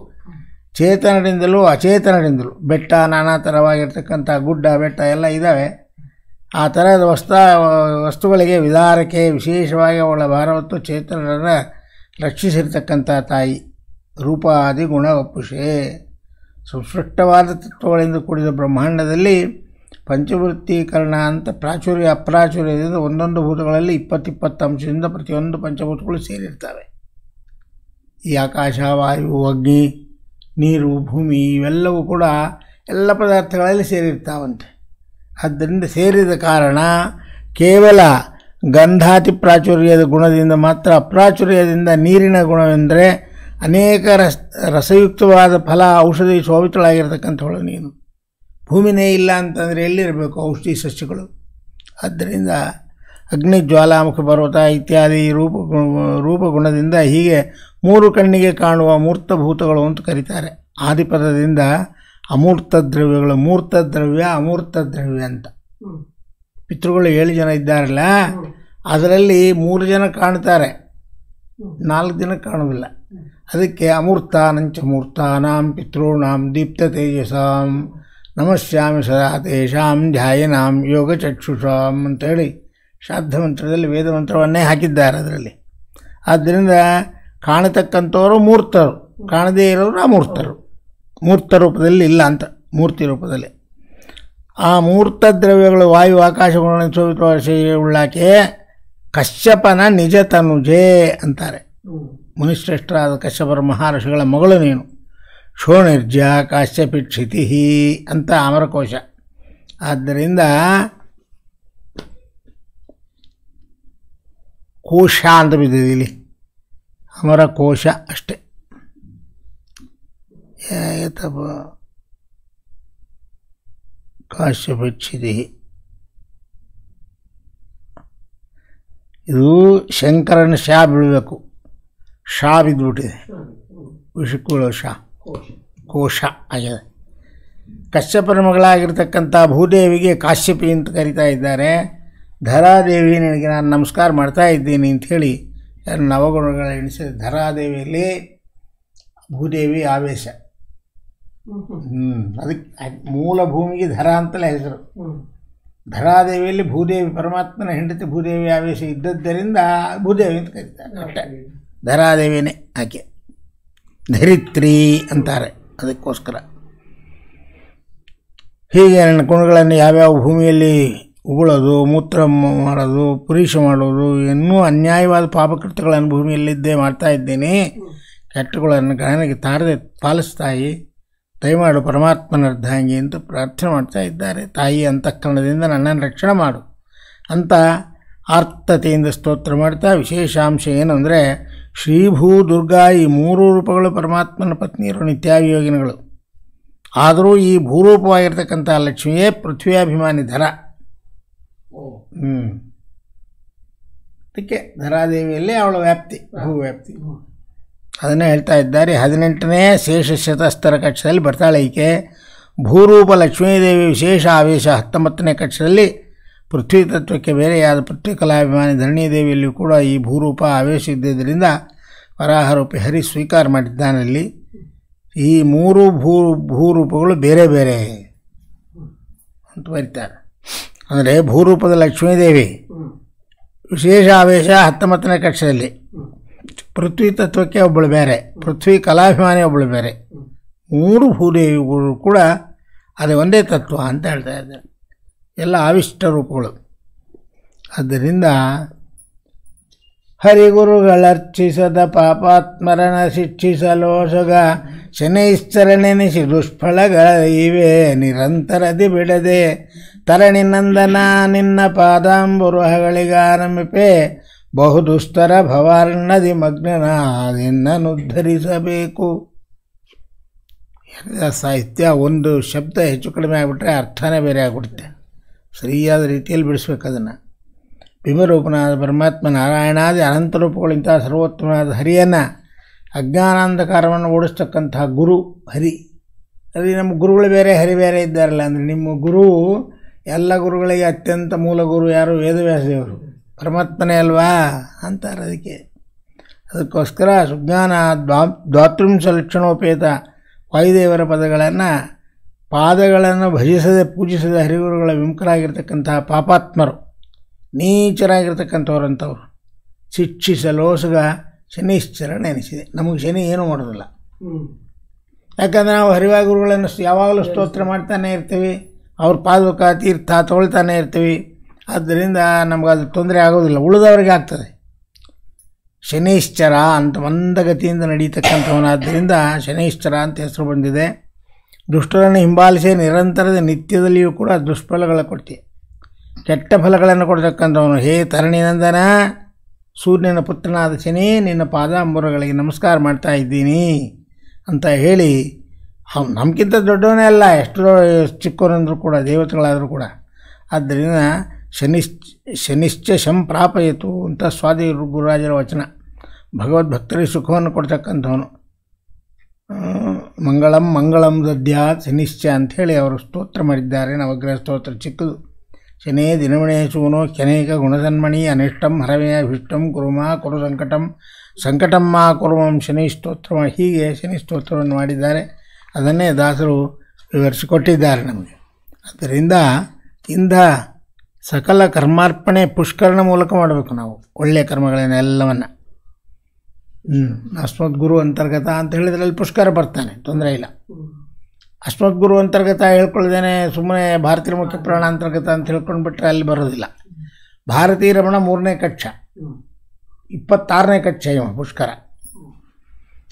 S1: ಚೇತನದಿಂದಲೂ ಅಚೇತನದಿಂದಲೂ ಬೆಟ್ಟ ನಾನಾ ಥರವಾಗಿರ್ತಕ್ಕಂಥ ಗುಡ್ಡ ಬೆಟ್ಟ ಎಲ್ಲ ಇದ್ದಾವೆ ಆ ಥರದ ವಸ್ತ ವಸ್ತುಗಳಿಗೆ ವಿದಾರಕ್ಕೆ ವಿಶೇಷವಾಗಿ ಅವಳ ಭಾರವತ್ತು ಚೇತನರನ್ನು ರಕ್ಷಿಸಿರ್ತಕ್ಕಂಥ ತಾಯಿ ರೂಪಾದಿ ಗುಣ ಒಪ್ಪುಷೆ ಸುಸೃಷ್ಟವಾದ ತತ್ವಗಳಿಂದ ಕೂಡಿದ ಬ್ರಹ್ಮಾಂಡದಲ್ಲಿ ಪಂಚವೃತ್ತೀಕರಣ ಅಂತ ಪ್ರಾಚುರ್ಯ ಅಪ್ರಾಚುರ್ಯದಿಂದ ಒಂದೊಂದು ಭೂತಗಳಲ್ಲಿ ಇಪ್ಪತ್ತಿಪ್ಪತ್ತು ಅಂಶದಿಂದ ಪ್ರತಿಯೊಂದು ಪಂಚಭೂತಗಳು ಸೇರಿರ್ತವೆ ಈ ಆಕಾಶ ವಾಯು ಅಗ್ನಿ ನೀರು ಭೂಮಿ ಇವೆಲ್ಲವೂ ಕೂಡ ಎಲ್ಲ ಪದಾರ್ಥಗಳಲ್ಲಿ ಸೇರಿರ್ತಾವಂತೆ ಆದ್ದರಿಂದ ಸೇರಿದ ಕಾರಣ ಕೇವಲ ಗಂಧಾತಿ ಪ್ರಾಚುರ್ಯದ ಗುಣದಿಂದ ಮಾತ್ರ ಅಪ್ರಾಚುರ್ಯದಿಂದ ನೀರಿನ ಗುಣವೆಂದರೆ ಅನೇಕ ರಸ ರಸಯುಕ್ತವಾದ ಫಲ ಔಷಧಿ ಶೋಭಿತಳಾಗಿರ್ತಕ್ಕಂಥವಳು ನೀನು ಭೂಮಿನೇ ಇಲ್ಲ ಅಂತಂದರೆ ಎಲ್ಲಿರಬೇಕು ಔಷಧಿ ಸಸ್ಯಗಳು ಆದ್ದರಿಂದ ಅಗ್ನಿ ಜ್ವಾಲಾಮುಖ ಪರ್ವತ ಇತ್ಯಾದಿ ರೂಪ ರೂಪಗುಣದಿಂದ ಹೀಗೆ ಮೂರು ಕಣ್ಣಿಗೆ ಕಾಣುವ ಭೂತಗಳು ಅಂತ ಕರೀತಾರೆ ಆದಿಪದದಿಂದ ಅಮೂರ್ತ ದ್ರವ್ಯಗಳು ಮೂರ್ತ ದ್ರವ್ಯ ಅಮೂರ್ತ ದ್ರವ್ಯ ಅಂತ ಪಿತೃಗಳು ಏಳು ಜನ ಇದ್ದಾರಲ್ಲ ಅದರಲ್ಲಿ ಮೂರು ಜನ ಕಾಣ್ತಾರೆ ನಾಲ್ಕು ಜನ ಕಾಣುವುದಿಲ್ಲ ಅದಕ್ಕೆ ಅಮೂರ್ತ ನಂಚ ಮೂರ್ತ ನಾಂ ಪಿತೃಣಾಂ ದೀಪ್ತ ತೇಜಸಾಂ ನಮಸ್ಯಾಮಿ ಸದಾ ತೇಷಾಂ ಧ್ಯಾಯನಾಂ ಯೋಗ ಚಕ್ಷುಷಾಂ ಅಂತೇಳಿ ಶ್ರಾದ್ದ ಮಂತ್ರದಲ್ಲಿ ವೇದ ಮಂತ್ರವನ್ನೇ ಹಾಕಿದ್ದಾರೆ ಅದರಲ್ಲಿ ಆದ್ದರಿಂದ ಕಾಣತಕ್ಕಂಥವರು ಮೂರ್ತರು ಕಾಣದೇ ಇರೋರು ಅಮೂರ್ತರು ಮೂರ್ತ ರೂಪದಲ್ಲಿ ಇಲ್ಲ ಅಂತ ಮೂರ್ತಿ ರೂಪದಲ್ಲಿ ಆ ಮೂರ್ತ ದ್ರವ್ಯಗಳು ವಾಯು ಆಕಾಶಗಳನ್ನು ಉಳ್ಳಾಕೆ ಕಶ್ಯಪನ ನಿಜ ತನುಜೇ ಅಂತಾರೆ ಮುನಿಶ್ರೇಷ್ಠರಾದ ಕಶ್ಯಪರ ಮಹರ್ಷಿಗಳ ಮಗಳು ನೀನು ಶೋಣಿರ್ಜ ಕ್ಷಿತಿ ಅಂತ ಅಮರಕೋಶ ಆದ್ದರಿಂದ ಕೋಶ ಅಂತ ಬಿದ್ದಿದೆ ಇಲ್ಲಿ ಅಮರಕೋಶ ಅಷ್ಟೆ ಯಾಯತಪ ಕಾಶ್ಯಪಕ್ಷಿತಿ ಇದು ಶಂಕರನ ಶಾ ಬೀಳಬೇಕು ಶಾ ಬಿದ್ದುಬಿಟ್ಟಿದೆ ವಿಷುಕುಳ ಶಾ ಕೋಶ ಆಗಿದೆ ಕಶ್ಯಪನ ಮಗಳಾಗಿರ್ತಕ್ಕಂಥ ಭೂದೇವಿಗೆ ಕಾಶ್ಯಪಿ ಅಂತ ಕರಿತಾ ಇದ್ದಾರೆ ಧರಾದೇವಿ ನನಗೆ ನಾನು ನಮಸ್ಕಾರ ಮಾಡ್ತಾ ಇದ್ದೀನಿ ಅಂಥೇಳಿ ನವಗುಣಗಳ ಎಣಿಸಿದ ಧರಾದೇವಿಯಲ್ಲಿ ಭೂದೇವಿ ಆವೇಶ ಹ್ಞೂ ಅದಕ್ಕೆ ಮೂಲ ಭೂಮಿಗೆ ಧರ ಅಂತಲೇ ಹೆಸರು ಧರಾದೇವಿಯಲ್ಲಿ ಭೂದೇವಿ ಪರಮಾತ್ಮನ ಹೆಂಡತಿ ಭೂದೇವಿ ಆವೇಶ ಇದ್ದದ್ದರಿಂದ ಭೂದೇವಿ ಅಂತ ಕರೀತಾರೆ ಅಷ್ಟೇ ಧರಾದೇವಿನೇ ಆಕೆ ಧರಿತ್ರಿ ಅಂತಾರೆ ಅದಕ್ಕೋಸ್ಕರ ಹೀಗೆ ನನ್ನ ಗುಣಗಳನ್ನು ಯಾವ್ಯಾವ ಭೂಮಿಯಲ್ಲಿ ಉಗುಳೋದು ಮೂತ್ರ ಮಾಡೋದು ಪುರೀಷ ಮಾಡೋದು ಇನ್ನೂ ಅನ್ಯಾಯವಾದ ಪಾಪಕೃತ್ಯಗಳನ್ನು ಭೂಮಿಯಲ್ಲಿದ್ದೇ ಮಾಡ್ತಾ ಇದ್ದೀನಿ ಕೆಟ್ಟಗಳನ್ನು ಗಣನೆಗೆ ತಾರದೆ ಪಾಲಿಸ್ತಾಯಿ ದಯಮಾಡು ಪರಮಾತ್ಮನ ಅರ್ಧಾಂಗಿ ಅಂತ ಪ್ರಾರ್ಥನೆ ಮಾಡ್ತಾ ಇದ್ದಾರೆ ತಾಯಿ ಅಂತಃಕರಣದಿಂದ ನನ್ನನ್ನು ರಕ್ಷಣೆ ಮಾಡು ಅಂತ ಆರ್ತತೆಯಿಂದ ಸ್ತೋತ್ರ ಮಾಡ್ತಾ ವಿಶೇಷಾಂಶ ಏನು ಅಂದರೆ ಶ್ರೀಭೂ ದುರ್ಗಾ ಈ ಮೂರು ರೂಪಗಳು ಪರಮಾತ್ಮನ ಪತ್ನಿಯರು ನಿತ್ಯಾಭಿಯೋಗಿನಿಗಳು ಆದರೂ ಈ ಭೂರೂಪವಾಗಿರ್ತಕ್ಕಂಥ ಲಕ್ಷ್ಮಿಯೇ ಪೃಥ್ವಿಯಾಭಿಮಾನಿ ಧರ ಹ್ಞೂ ಅದಕ್ಕೆ ಧರಾದೇವಿಯಲ್ಲೇ ಅವಳ ವ್ಯಾಪ್ತಿ ಭೂ ವ್ಯಾಪ್ತಿ ಅದನ್ನೇ ಹೇಳ್ತಾ ಇದ್ದಾರೆ ಹದಿನೆಂಟನೇ ಶೇಷ ಶತಸ್ಥರ ಕಕ್ಷದಲ್ಲಿ ಬರ್ತಾಳೆ ಈಕೆ ಭೂರೂಪ ಲಕ್ಷ್ಮೀದೇವಿ ವಿಶೇಷ ಆವೇಶ ಹತ್ತೊಂಬತ್ತನೇ ಕಕ್ಷದಲ್ಲಿ ಪೃಥ್ವಿ ತತ್ವಕ್ಕೆ ಬೇರೆ ಬೇರೆಯಾದ ಧರಣಿ ದೇವಿಯಲ್ಲಿಯೂ ಕೂಡ ಈ ಭೂರೂಪ ಆವೇಶ ಇದ್ದಿದ್ದರಿಂದ ವರಾಹರೂಪಿ ಹರಿ ಸ್ವೀಕಾರ ಮಾಡಿದ್ದಾನಲ್ಲಿ ಈ ಮೂರು ಭೂ ಭೂರೂಪಗಳು ಬೇರೆ ಬೇರೆ ಅಂತ ಬರೀತಾರೆ ಅಂದರೆ ಭೂರೂಪದ ಲಕ್ಷ್ಮೀದೇವಿ ವಿಶೇಷ ಆವೇಶ ಹತ್ತೊಂಬತ್ತನೇ ಕಕ್ಷೆಯಲ್ಲಿ ಪೃಥ್ವಿ ತತ್ವಕ್ಕೆ ಒಬ್ಬಳು ಬೇರೆ ಪೃಥ್ವಿ ಕಲಾಭಿಮಾನಿ ಒಬ್ಬಳು ಬೇರೆ ಮೂರು ಭೂದೇವಿಗಳು ಕೂಡ ಅದೇ ಒಂದೇ ತತ್ವ ಅಂತ ಹೇಳ್ತಾ ಇದ್ದಾರೆ ಎಲ್ಲ ಆವಿಷ್ಟ ರೂಪಗಳು ಆದ್ದರಿಂದ ಹರಿಗುರುಗಳರ್ಚಿಸದ ಪಾಪಾತ್ಮರನ ಸಗ ಶನೈಶ್ಚರಣೆನಿಸಿ ದುಷ್ಫಳಗಳ ಇವೆ ನಿರಂತರದಿ ಬಿಡದೆ ತರಣಿ ನಂದನ ನಿನ್ನ ಪಾದಾಂಬುರುಹಗಳಿಗಾರಂಭಿಪೆ ಬಹುದುಸ್ತರ ಭವಾರ್ಣದಿ ಮಗ್ನನ ನಿನ್ನನ್ನುದ್ಧರಿಸಬೇಕು ಸಾಹಿತ್ಯ ಒಂದು ಶಬ್ದ ಹೆಚ್ಚು ಕಡಿಮೆ ಆಗಿಬಿಟ್ರೆ ಅರ್ಥನೇ ಬೇರೆ ಆಗ್ಬಿಡುತ್ತೆ ಸರಿಯಾದ ರೀತಿಯಲ್ಲಿ ಬಿಡಿಸ್ಬೇಕು ಅದನ್ನು ಭೀಮರೂಪನಾದ ಪರಮಾತ್ಮ ನಾರಾಯಣಾದಿ ಅನಂತರೂಪಗಳಿಂತಹ ಸರ್ವೋತ್ತಮನಾದ ಹರಿಯನ್ನು ಅಜ್ಞಾನಾಂಧಕಾರವನ್ನು ಓಡಿಸ್ತಕ್ಕಂತಹ ಗುರು ಹರಿ ಅಲ್ಲಿ ನಮ್ಮ ಗುರುಗಳು ಬೇರೆ ಹರಿ ಬೇರೆ ಇದ್ದಾರಲ್ಲ ಅಂದರೆ ನಿಮ್ಮ ಗುರು ಎಲ್ಲ ಗುರುಗಳಿಗೆ ಅತ್ಯಂತ ಮೂಲ ಗುರು ಯಾರು ವೇದವ್ಯಾಸದೇವರು ಪರಮಾತ್ಮನೇ ಅಲ್ವಾ ಅಂತಾರೆ ಅದಕ್ಕೆ ಅದಕ್ಕೋಸ್ಕರ ಸುಜ್ಞಾನ ದ್ವಾ ದ್ವಾತ್ರಿಂಶ ಲಕ್ಷಣೋಪೇತ ವಾಯುದೇವರ ಪದಗಳನ್ನು ಪಾದಗಳನ್ನು ಭಜಿಸದೆ ಪೂಜಿಸದ ಹರಿಗುರುಗಳ ವಿಮುಖರಾಗಿರ್ತಕ್ಕಂತಹ ಪಾಪಾತ್ಮರು ನೀಚರಾಗಿರ್ತಕ್ಕಂಥವ್ರಂಥವ್ರು ಶಿಕ್ಷಿಸಲೋಸುಗ ಶನೀಶ್ಚರ ನೆನೆಸಿದೆ ನಮಗೆ ಶನಿ ಏನೂ ಮಾಡೋದಿಲ್ಲ ಯಾಕಂದರೆ ನಾವು ಗುರುಗಳನ್ನು ಯಾವಾಗಲೂ ಸ್ತೋತ್ರ ಮಾಡ್ತಾನೆ ಇರ್ತೀವಿ ಅವ್ರ ಪಾದುಕ ತೀರ್ಥ ತೊಳ್ತಾನೆ ಇರ್ತೀವಿ ಆದ್ದರಿಂದ ನಮ್ಗೆ ಅದು ತೊಂದರೆ ಆಗೋದಿಲ್ಲ ಉಳಿದವರಿಗೆ ಆಗ್ತದೆ ಶನೈಶ್ಚರ ಅಂತ ಮಂದಗತಿಯಿಂದ ನಡೀತಕ್ಕಂಥವನಾದ್ದರಿಂದ ಶನೈಶ್ಚರ ಅಂತ ಹೆಸರು ಬಂದಿದೆ ದುಷ್ಟರನ್ನು ಹಿಂಬಾಲಿಸಿ ನಿರಂತರದ ನಿತ್ಯದಲ್ಲಿಯೂ ಕೂಡ ದುಷ್ಫಲಗಳ ಕೊಡ್ತೀವಿ ಕೆಟ್ಟ ಫಲಗಳನ್ನು ಕೊಡ್ತಕ್ಕಂಥವನು ಹೇ ನಂದನ ಸೂರ್ಯನ ಪುತ್ರನಾದ ಶನೇ ನಿನ್ನ ಪಾದಾಂಬುರಗಳಿಗೆ ನಮಸ್ಕಾರ ಮಾಡ್ತಾ ಇದ್ದೀನಿ ಅಂತ ಹೇಳಿ ಅವ್ನು ನಮಗಿಂತ ದೊಡ್ಡವನೇ ಅಲ್ಲ ಎಷ್ಟೋ ಚಿಕ್ಕವರಂದರೂ ಕೂಡ ದೇವತೆಗಳಾದರೂ ಕೂಡ ಆದ್ದರಿಂದ ಶನಿಶ್ಚ ಶನಿಶ್ಚ ಶಂ ಪ್ರಾಪಯಿತು ಅಂತ ಸ್ವಾದಿ ಗುರುರಾಜರ ವಚನ ಭಗವದ್ಭಕ್ತರಿಗೆ ಸುಖವನ್ನು ಕೊಡ್ತಕ್ಕಂಥವನು ಮಂಗಳಂ ಮಂಗಳಂ ಶನಿಶ್ಚಯ ಶನಿಶ್ಚ ಅಂಥೇಳಿ ಅವರು ಸ್ತೋತ್ರ ಮಾಡಿದ್ದಾರೆ ನವಗ್ರಹ ಸ್ತೋತ್ರ ಚಿಕ್ಕದು ಶನೇ ದಿನಮಣೇ ಸೂನೋ ಕೆನೇಕ ಗುಣಧನ್ಮಣಿ ಅನಿಷ್ಟಂ ಹರವೇ ಅಭಿಷ್ಟಂ ಕುರುಮ ಕುರು ಸಂಕಟಂ ಸಂಕಟಮ್ಮ ಕುರುಮಂ ಶನಿ ಸ್ತೋತ್ರ ಹೀಗೆ ಶನಿ ಸ್ತೋತ್ರವನ್ನು ಮಾಡಿದ್ದಾರೆ ಅದನ್ನೇ ದಾಸರು ವಿವರಿಸಿಕೊಟ್ಟಿದ್ದಾರೆ ನಮಗೆ ಆದ್ದರಿಂದ ಇಂಥ ಸಕಲ ಕರ್ಮಾರ್ಪಣೆ ಪುಷ್ಕರಣ ಮೂಲಕ ಮಾಡಬೇಕು ನಾವು ಒಳ್ಳೆಯ ಕರ್ಮಗಳನ್ನೆಲ್ಲವನ್ನು ಹ್ಞೂ ಅಸ್ಮದ್ ಗುರು ಅಂತರ್ಗತ ಅಂತ ಹೇಳಿದ್ರಲ್ಲಿ ಪುಷ್ಕರ ಬರ್ತಾನೆ ತೊಂದರೆ ಇಲ್ಲ ಅಸ್ಮತ್ ಗುರು ಅಂತರ್ಗತ ಹೇಳ್ಕೊಳ್ದೇನೆ ಸುಮ್ಮನೆ ಭಾರತೀಯ ಮುಖ್ಯ ಪ್ರಾಣ ಅಂತರ್ಗತ ಅಂತ ಹೇಳ್ಕೊಂಡು ಬಿಟ್ಟರೆ ಅಲ್ಲಿ ಬರೋದಿಲ್ಲ ಭಾರತೀಯ ರಮಣ ಮೂರನೇ ಕಕ್ಷ ಇಪ್ಪತ್ತಾರನೇ ಕಕ್ಷ ಇವ ಪುಷ್ಕರ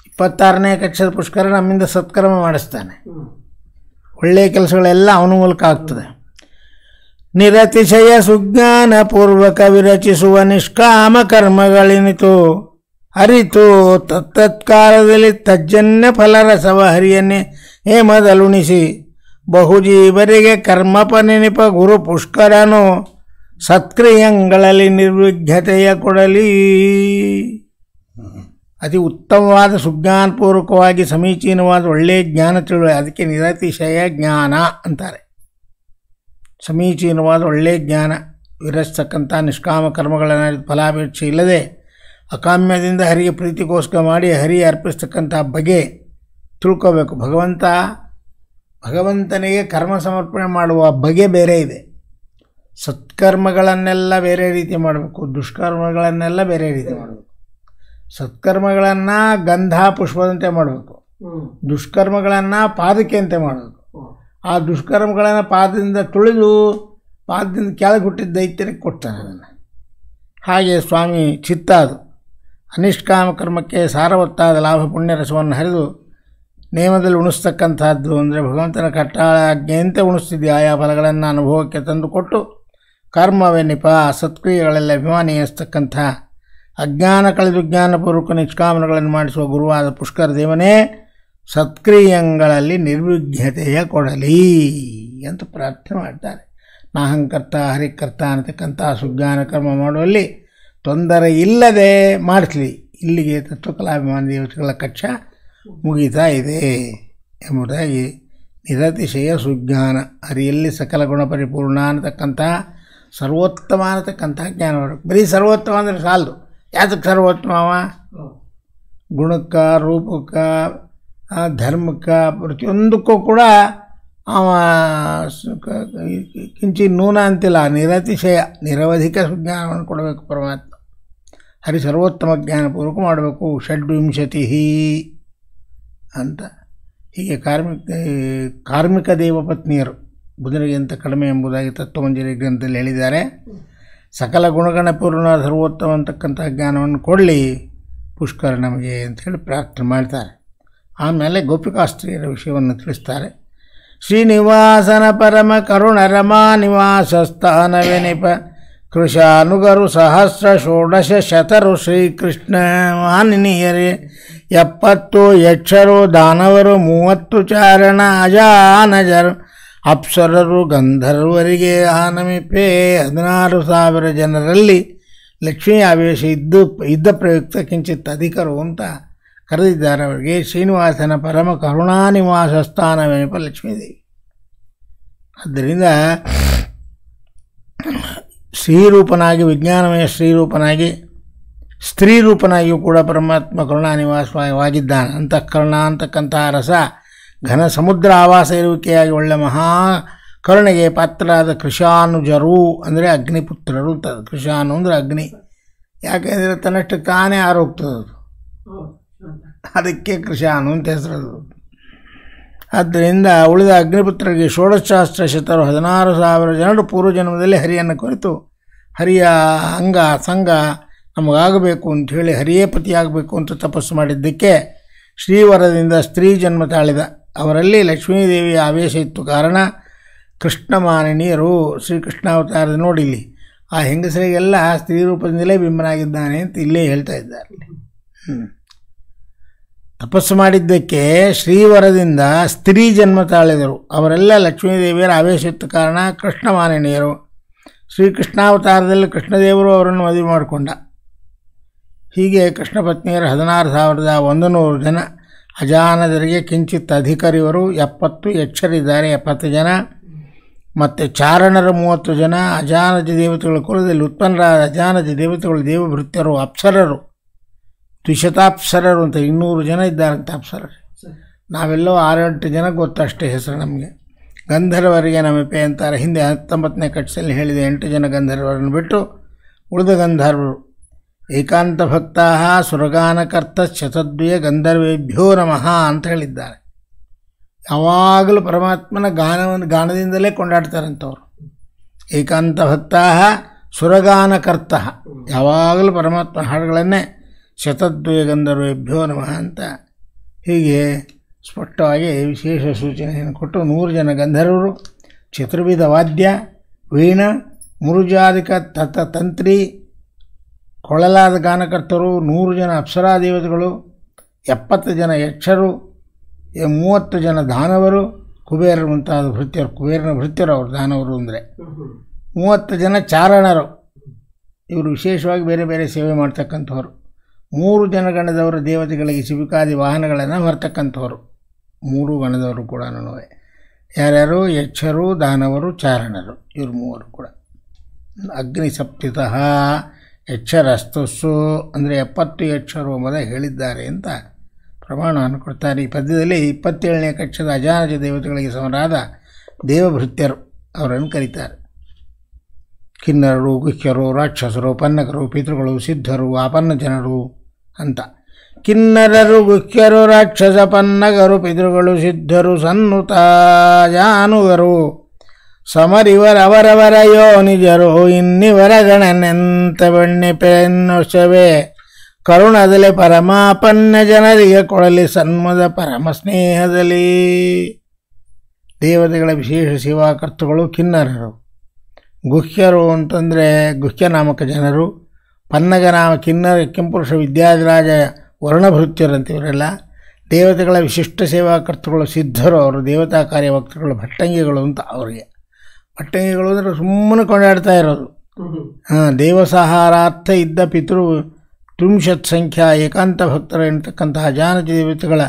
S1: ಇಪ್ಪತ್ತಾರನೇ ಕಕ್ಷದ ಪುಷ್ಕರ ನಮ್ಮಿಂದ ಸತ್ಕರ್ಮ ಮಾಡಿಸ್ತಾನೆ ಒಳ್ಳೆಯ ಕೆಲಸಗಳೆಲ್ಲ ಅವನ ಮೂಲಕ ಆಗ್ತದೆ ನಿರತಿಶಯ ಸುಜ್ಞಾನಪೂರ್ವಕ ವಿರಚಿಸುವ ನಿಷ್ಕಾಮ ಕರ್ಮಗಳಿನಿತು ಅರಿತು ತತ್ತತ್ಕಾಲದಲ್ಲಿ ತಜ್ಜನ್ಯ ಫಲರಸವ ಹರಿಯನ್ನೇ ಹೇ ಬಹುಜೀವರಿಗೆ ಕರ್ಮಪ ನೆನಪ ಗುರು ಪುಷ್ಕರನು ಸತ್ಕ್ರಿಯಂಗಳಲ್ಲಿ ನಿರ್ವಿಘ್ನತೆಯ ಕೊಡಲಿ ಅತಿ ಉತ್ತಮವಾದ ಸುಜ್ಞಾನಪೂರ್ವಕವಾಗಿ ಸಮೀಚೀನವಾದ ಒಳ್ಳೆಯ ಜ್ಞಾನ ತಿಳುವಳಿ ಅದಕ್ಕೆ ನಿರತಿಶಯ ಜ್ಞಾನ ಅಂತಾರೆ ಸಮೀಚೀನವಾದ ಒಳ್ಳೆಯ ಜ್ಞಾನ ವಿರಸ್ತಕ್ಕಂಥ ನಿಷ್ಕಾಮ ಕರ್ಮಗಳನ್ನು ಫಲಾಪೇಕ್ಷೆ ಇಲ್ಲದೆ ಅಕಾಮ್ಯದಿಂದ ಹರಿಗೆ ಪ್ರೀತಿಗೋಸ್ಕರ ಮಾಡಿ ಹರಿ ಅರ್ಪಿಸ್ತಕ್ಕಂಥ ಬಗೆ ತಿಳ್ಕೋಬೇಕು ಭಗವಂತ ಭಗವಂತನಿಗೆ ಕರ್ಮ ಸಮರ್ಪಣೆ ಮಾಡುವ ಬಗೆ ಬೇರೆ ಇದೆ ಸತ್ಕರ್ಮಗಳನ್ನೆಲ್ಲ ಬೇರೆ ರೀತಿ ಮಾಡಬೇಕು ದುಷ್ಕರ್ಮಗಳನ್ನೆಲ್ಲ ಬೇರೆ ರೀತಿ ಮಾಡಬೇಕು ಸತ್ಕರ್ಮಗಳನ್ನು ಗಂಧ ಪುಷ್ಪದಂತೆ ಮಾಡಬೇಕು ದುಷ್ಕರ್ಮಗಳನ್ನು ಪಾದಕೆಯಂತೆ ಮಾಡಬೇಕು ಆ ದುಷ್ಕರ್ಮಗಳನ್ನು ಪಾದದಿಂದ ತುಳಿದು ಪಾದದಿಂದ ಕೆಳಗೆ ಹುಟ್ಟಿದ ದೈತ್ಯರಿಗೆ ಕೊಡ್ತಾನೆ ಅದನ್ನು ಹಾಗೆ ಸ್ವಾಮಿ ಚಿತ್ತ ಅದು ಅನಿಷ್ಕಾಮ ಕರ್ಮಕ್ಕೆ ಸಾರವತ್ತಾದ ಲಾಭ ಪುಣ್ಯ ರಸವನ್ನು ಹರಿದು ನಿಯಮದಲ್ಲಿ ಉಣಿಸ್ತಕ್ಕಂಥದ್ದು ಅಂದರೆ ಭಗವಂತನ ಆಜ್ಞೆಯಂತೆ ಉಣಿಸ್ತಿದ್ದೆ ಆಯಾ ಫಲಗಳನ್ನು ಅನುಭವಕ್ಕೆ ತಂದುಕೊಟ್ಟು ಕರ್ಮವೇ ನಿಪ ಸತ್ಕ್ರಿಯೆಗಳಲ್ಲಿ ಅಭಿಮಾನಿ ಎನಿಸ್ತಕ್ಕಂಥ ಅಜ್ಞಾನ ಕಳೆದು ಜ್ಞಾನಪೂರ್ವಕ ನಿಷ್ಕಾಮನಗಳನ್ನು ಮಾಡಿಸುವ ಗುರುವಾದ ಪುಷ್ಕರ ದೇವನೇ ಸತ್ಕ್ರಿಯಂಗಳಲ್ಲಿ ನಿರ್ವಿಘ್ನತೆಯ ಕೊಡಲಿ ಅಂತ ಪ್ರಾರ್ಥನೆ ಮಾಡ್ತಾರೆ ನಾಹಂಕರ್ತ ಹರಿಕರ್ತ ಅನ್ನತಕ್ಕಂಥ ಸುಜ್ಞಾನ ಕರ್ಮ ಮಾಡುವಲ್ಲಿ ತೊಂದರೆ ಇಲ್ಲದೆ ಮಾಡಿಸಲಿ ಇಲ್ಲಿಗೆ ತತ್ವಕಲಾಭಿಮಾನ ದೇವತೆಗಳ ಕಕ್ಷ ಮುಗಿತಾ ಇದೆ ಎಂಬುದಾಗಿ ನಿರತಿಶಯ ಸುಜ್ಞಾನ ಅರಿಯಲ್ಲಿ ಸಕಲ ಗುಣ ಪರಿಪೂರ್ಣ ಅನ್ನತಕ್ಕಂಥ ಸರ್ವೋತ್ತಮ ಅನ್ನತಕ್ಕಂಥ ಮಾಡಬೇಕು ಬರೀ ಸರ್ವೋತ್ತಮ ಅಂದರೆ ಸಾಲದು ಯಾತಕ್ಕೆ ಅವ ಗುಣಕ್ಕ ರೂಪಕ್ಕ ಧರ್ಮಕ್ಕ ಪ್ರತಿಯೊಂದಕ್ಕೂ ಕೂಡ ಅವ ಕಿಂಚಿ ನೂನ ಅಂತಿಲ್ಲ ನಿರತಿಶಯ ನಿರವಧಿಕ ಜ್ಞಾನವನ್ನು ಕೊಡಬೇಕು ಪರಮಾತ್ಮ ಹರಿ ಸರ್ವೋತ್ತಮ ಜ್ಞಾನಪೂರ್ವಕ ಮಾಡಬೇಕು ಷಡ್ವಿಂಶತಿ ಅಂತ ಹೀಗೆ ಕಾರ್ಮಿಕ ಕಾರ್ಮಿಕ ದೇವಪತ್ನಿಯರು ಬುಧನಿಗೆ ಅಂತ ಕಡಿಮೆ ಎಂಬುದಾಗಿ ತತ್ವಮಂಜರಿ ಗ್ರಂಥದಲ್ಲಿ ಹೇಳಿದ್ದಾರೆ ಸಕಲ ಗುಣಗಣಪೂರ್ಣ ಸರ್ವೋತ್ತಮ ಅಂತಕ್ಕಂಥ ಜ್ಞಾನವನ್ನು ಕೊಡಲಿ ಪುಷ್ಕರ ನಮಗೆ ಅಂತ ಹೇಳಿ ಪ್ರಾರ್ಥನೆ ಮಾಡ್ತಾರೆ ಆಮೇಲೆ ಗೋಪಿಕಾಸ್ತ್ರೀಯರ ವಿಷಯವನ್ನು ತಿಳಿಸ್ತಾರೆ ಶ್ರೀನಿವಾಸನ ಪರಮ ಕರುಣ ರಮಾ ನಿವಾಸ ವಿನಿಪ ಕೃಷಾನುಗರು ಸಹಸ್ರ ಷೋಡಶ ಶತರು ಶ್ರೀಕೃಷ್ಣ ಮಾನಿನಿಯರೇ ಎಪ್ಪತ್ತು ಯಕ್ಷರು ದಾನವರು ಮೂವತ್ತು ಚಾರಣ ಅಜಾನಜರು ಅಪ್ಸರರು ಗಂಧರ್ವರಿಗೆ ಆನಮಿಪೇ ಹದಿನಾರು ಸಾವಿರ ಜನರಲ್ಲಿ ಲಕ್ಷ್ಮೀ ಆವೇಶ ಇದ್ದು ಇದ್ದ ಪ್ರಯುಕ್ತ ಕಿಂಚಿತ್ ಅಧಿಕರು ಅಂತ ಕರೆದಿದ್ದಾರೆ ಅವರಿಗೆ ಶ್ರೀನಿವಾಸನ ಪರಮ ಕರುಣಾನಿವಾಸ ಸ್ಥಾನವೆನಪ ಲಕ್ಷ್ಮೀದೇವಿ ಆದ್ದರಿಂದ ಶ್ರೀರೂಪನಾಗಿ ವಿಜ್ಞಾನಮಯ ಶ್ರೀರೂಪನಾಗಿ ಸ್ತ್ರೀರೂಪನಾಗಿಯೂ ಕೂಡ ಪರಮಾತ್ಮ ಕರುಣಾನಿವಾಸವಾಗಿದ್ದಾನೆ ಅಂತ ಕರ್ಣ ಅಂತಕ್ಕಂತಹ ರಸ ಘನ ಸಮುದ್ರ ಆವಾಸ ಇರುವಿಕೆಯಾಗಿ ಒಳ್ಳೆಯ ಮಹಾ ಕರುಣೆಗೆ ಪಾತ್ರರಾದ ಕೃಷಾನುಜರು ಅಂದರೆ ಅಗ್ನಿಪುತ್ರರು ಕೃಷಾನು ಅಂದರೆ ಅಗ್ನಿ ಯಾಕೆಂದರೆ ತನ್ನಷ್ಟು ತಾನೇ ಆರೋಗ್ತದದು ಅದಕ್ಕೆ ಕೃಷಾನು ಅಂತ ಹೆಸರದು ಆದ್ದರಿಂದ ಉಳಿದ ಅಗ್ನಿಪುತ್ರರಿಗೆ ಷೋಡಶಾಸ್ತ್ರ ಶತರು ಹದಿನಾರು ಸಾವಿರ ಜನರು ಪೂರ್ವಜನ್ಮದಲ್ಲಿ ಹರಿಯನ್ನು ಕುರಿತು ಹರಿಯ ಅಂಗ ಸಂಘ ನಮಗಾಗಬೇಕು ಅಂತ ಹೇಳಿ ಹರಿಯೇ ಪತಿಯಾಗಬೇಕು ಅಂತ ತಪಸ್ಸು ಮಾಡಿದ್ದಕ್ಕೆ ಶ್ರೀವರದಿಂದ ಸ್ತ್ರೀ ಜನ್ಮ ತಾಳಿದ ಅವರಲ್ಲಿ ಲಕ್ಷ್ಮೀದೇವಿಯ ಆವೇಶ ಇತ್ತು ಕಾರಣ ಕೃಷ್ಣಮಾನಿನಿಯರು ಶ್ರೀಕೃಷ್ಣಾವತಾರದ ನೋಡಿಲಿ ಆ ಹೆಂಗಸರಿಗೆಲ್ಲ ಸ್ತ್ರೀ ರೂಪದಿಂದಲೇ ಬಿಂಬನಾಗಿದ್ದಾನೆ ಅಂತ ಇಲ್ಲೇ ಹೇಳ್ತಾ ಇದ್ದಾರೆ ಹ್ಞೂ ತಪಸ್ಸು ಮಾಡಿದ್ದಕ್ಕೆ ಶ್ರೀವರದಿಂದ ಸ್ತ್ರೀ ಜನ್ಮ ತಾಳಿದರು ಅವರೆಲ್ಲ ಲಕ್ಷ್ಮೀದೇವಿಯರ ಆವೇಶದ ಕಾರಣ ಕೃಷ್ಣಮಾನಿನಿಯರು ಶ್ರೀಕೃಷ್ಣಾವತಾರದಲ್ಲಿ ಕೃಷ್ಣದೇವರು ಅವರನ್ನು ಮದುವೆ ಮಾಡಿಕೊಂಡ ಹೀಗೆ ಕೃಷ್ಣ ಪತ್ನಿಯರು ಹದಿನಾರು ಸಾವಿರದ ಒಂದು ನೂರು ಜನ ಅಜಾನದರಿಗೆ ಕಿಂಚಿತ್ ಅಧಿಕಾರಿಯವರು ಎಪ್ಪತ್ತು ಎಚ್ಚರಿದ್ದಾರೆ ಎಪ್ಪತ್ತು ಜನ ಮತ್ತು ಚಾರಣರ ಮೂವತ್ತು ಜನ ಅಜಾನಜ ದೇವತೆಗಳ ಕುಲದಲ್ಲಿ ಉತ್ಪನ್ನರಾದ ಅಜಾನಜ ದೇವತೆಗಳು ದೇವಭೃತ್ಯರು ಅಪ್ಸರರು ದ್ವಿಶತಾಪ್ಸರರು ಅಂತ ಇನ್ನೂರು ಜನ ಇದ್ದಾರಂತೆ ಅಪ್ಸರರು ನಾವೆಲ್ಲೋ ಆರೆಂಟು ಜನ ಗೊತ್ತಷ್ಟೇ ಹೆಸರು ನಮಗೆ ಗಂಧರ್ವರಿಗೆ ನಮಪೆ ಅಂತಾರೆ ಹಿಂದೆ ಹತ್ತೊಂಬತ್ತನೇ ಕಟ್ಸಲ್ಲಿ ಹೇಳಿದೆ ಎಂಟು ಜನ ಗಂಧರ್ವರನ್ನು ಬಿಟ್ಟು ಉಳಿದ ಗಂಧರ್ವರು ಏಕಾಂತ ಭಕ್ತಃ ಸುರಗಾನಕರ್ತ ಶತದ್ವಯ ಗಂಧರ್ವೇಭ್ಯೋ ನಮಃ ಅಂತ ಹೇಳಿದ್ದಾರೆ ಯಾವಾಗಲೂ ಪರಮಾತ್ಮನ ಗಾನವನ್ನು ಗಾನದಿಂದಲೇ ಕೊಂಡಾಡ್ತಾರಂಥವ್ರು ಏಕಾಂತ ಭಕ್ತಃ ಸುರಗಾನಕರ್ತ ಯಾವಾಗಲೂ ಪರಮಾತ್ಮ ಹಾಡುಗಳನ್ನೇ ಶತದ್ವಯಗಂಧರ್ವೇಭ್ಯೋ ನಮಃ ಅಂತ ಹೀಗೆ ಸ್ಪಷ್ಟವಾಗಿ ವಿಶೇಷ ಸೂಚನೆಯನ್ನು ಕೊಟ್ಟು ನೂರು ಜನ ಗಂಧರ್ವರು ಚತುರ್ವಿಧ ವಾದ್ಯ ವೀಣ ಮುರುಜಾದಿಕ ತತ ತಂತ್ರಿ ಕೊಳಲಾದ ಗಾನಕರ್ತರು ನೂರು ಜನ ಅಪ್ಸರಾ ದೇವತೆಗಳು ಎಪ್ಪತ್ತು ಜನ ಯಕ್ಷರು ಮೂವತ್ತು ಜನ ದಾನವರು ಕುಬೇರರು ಮುಂತಾದ ಭೃತ್ಯರು ಕುಬೇರನ ಭೃತ್ಯರು ಅವರು ದಾನವರು ಅಂದರೆ ಮೂವತ್ತು ಜನ ಚಾರಣರು ಇವರು ವಿಶೇಷವಾಗಿ ಬೇರೆ ಬೇರೆ ಸೇವೆ ಮಾಡ್ತಕ್ಕಂಥವ್ರು ಮೂರು ಜನಗಣದವರು ದೇವತೆಗಳಿಗೆ ಶಿಬಿಕಾದಿ ವಾಹನಗಳನ್ನು ಹೊರತಕ್ಕಂಥವ್ರು ಮೂರು ಗಣದವರು ಕೂಡ ಯಾರ್ಯಾರು ಯಕ್ಷರು ದಾನವರು ಚಾರಣರು ಇವರು ಮೂವರು ಕೂಡ ಅಗ್ನಿ ಸಪ್ತಿತಃ ಅಸ್ತಸ್ಸು ಅಂದರೆ ಎಪ್ಪತ್ತು ಯಕ್ಷರು ಮೊದ ಹೇಳಿದ್ದಾರೆ ಅಂತ ಪ್ರಮಾಣವನ್ನು ಕೊಡ್ತಾರೆ ಈ ಪದ್ಯದಲ್ಲಿ ಇಪ್ಪತ್ತೇಳನೇ ಕಕ್ಷದ ಅಜಾನಜ ದೇವತೆಗಳಿಗೆ ಸಮರಾದ ದೇವಭೃತ್ಯರು ಅವರನ್ನು ಕರೀತಾರೆ ಕಿನ್ನರರು ಗುಹ್ಯರು ರಾಕ್ಷಸರು ಪನ್ನಕರು ಪಿತೃಗಳು ಸಿದ್ಧರು ಆಪನ್ನ ಜನರು ಅಂತ ಕಿನ್ನರರು ಗುಖ್ಯರು ರಾಕ್ಷಸ ಪನ್ನಗರು ಪಿತೃಗಳು ಸಿದ್ಧರು ಸನ್ನುತ ಜಾನುಗರು ಸಮರಿವರವರವರ ನಿಜರು ಇನ್ನಿವರ ಗಣನೆಂತ ಪೆನ್ನುಶವೇ ಕರುಣದಲ್ಲಿ ಪರಮಾಪನ್ನ ಜನರಿಗೆ ಕೊಡಲಿ ಸನ್ಮದ ಪರಮ ಸ್ನೇಹದಲ್ಲಿ ದೇವತೆಗಳ ವಿಶೇಷ ಸೇವಾಕರ್ತಗಳು ಕಿನ್ನರರು ಗುಹ್ಯರು ಅಂತಂದರೆ ಗುಹ್ಯ ನಾಮಕ ಜನರು ಪನ್ನಗ ಕಿನ್ನರ ಕೆಂಪುರುಷ ವಿದ್ಯಾಧಿರಾಜ ವರ್ಣಭೃತ್ಯರಂತೆ ಇವರೆಲ್ಲ ದೇವತೆಗಳ ವಿಶಿಷ್ಟ ಸೇವಾ ಕರ್ತೃಗಳು ಸಿದ್ಧರು ಅವರು ದೇವತಾ ಕಾರ್ಯವಕ್ತಗಳು ಭಟ್ಟಂಗಿಗಳು ಅಂತ ಅವರಿಗೆ ಭಟ್ಟಂಗಿಗಳು ಅಂದರೆ ಸುಮ್ಮನೆ ಕೊಂಡಾಡ್ತಾ ಇರೋದು ಹಾಂ ದೇವಸಹಾರಾರ್ಥ ಇದ್ದ ಪಿತೃ ತ್ರಿಂಶತ್ ಸಂಖ್ಯಾ ಏಕಾಂತ ಭಕ್ತರು ಎನ್ನತಕ್ಕಂತಹ ಜಾನತಿ ದೇವತೆಗಳ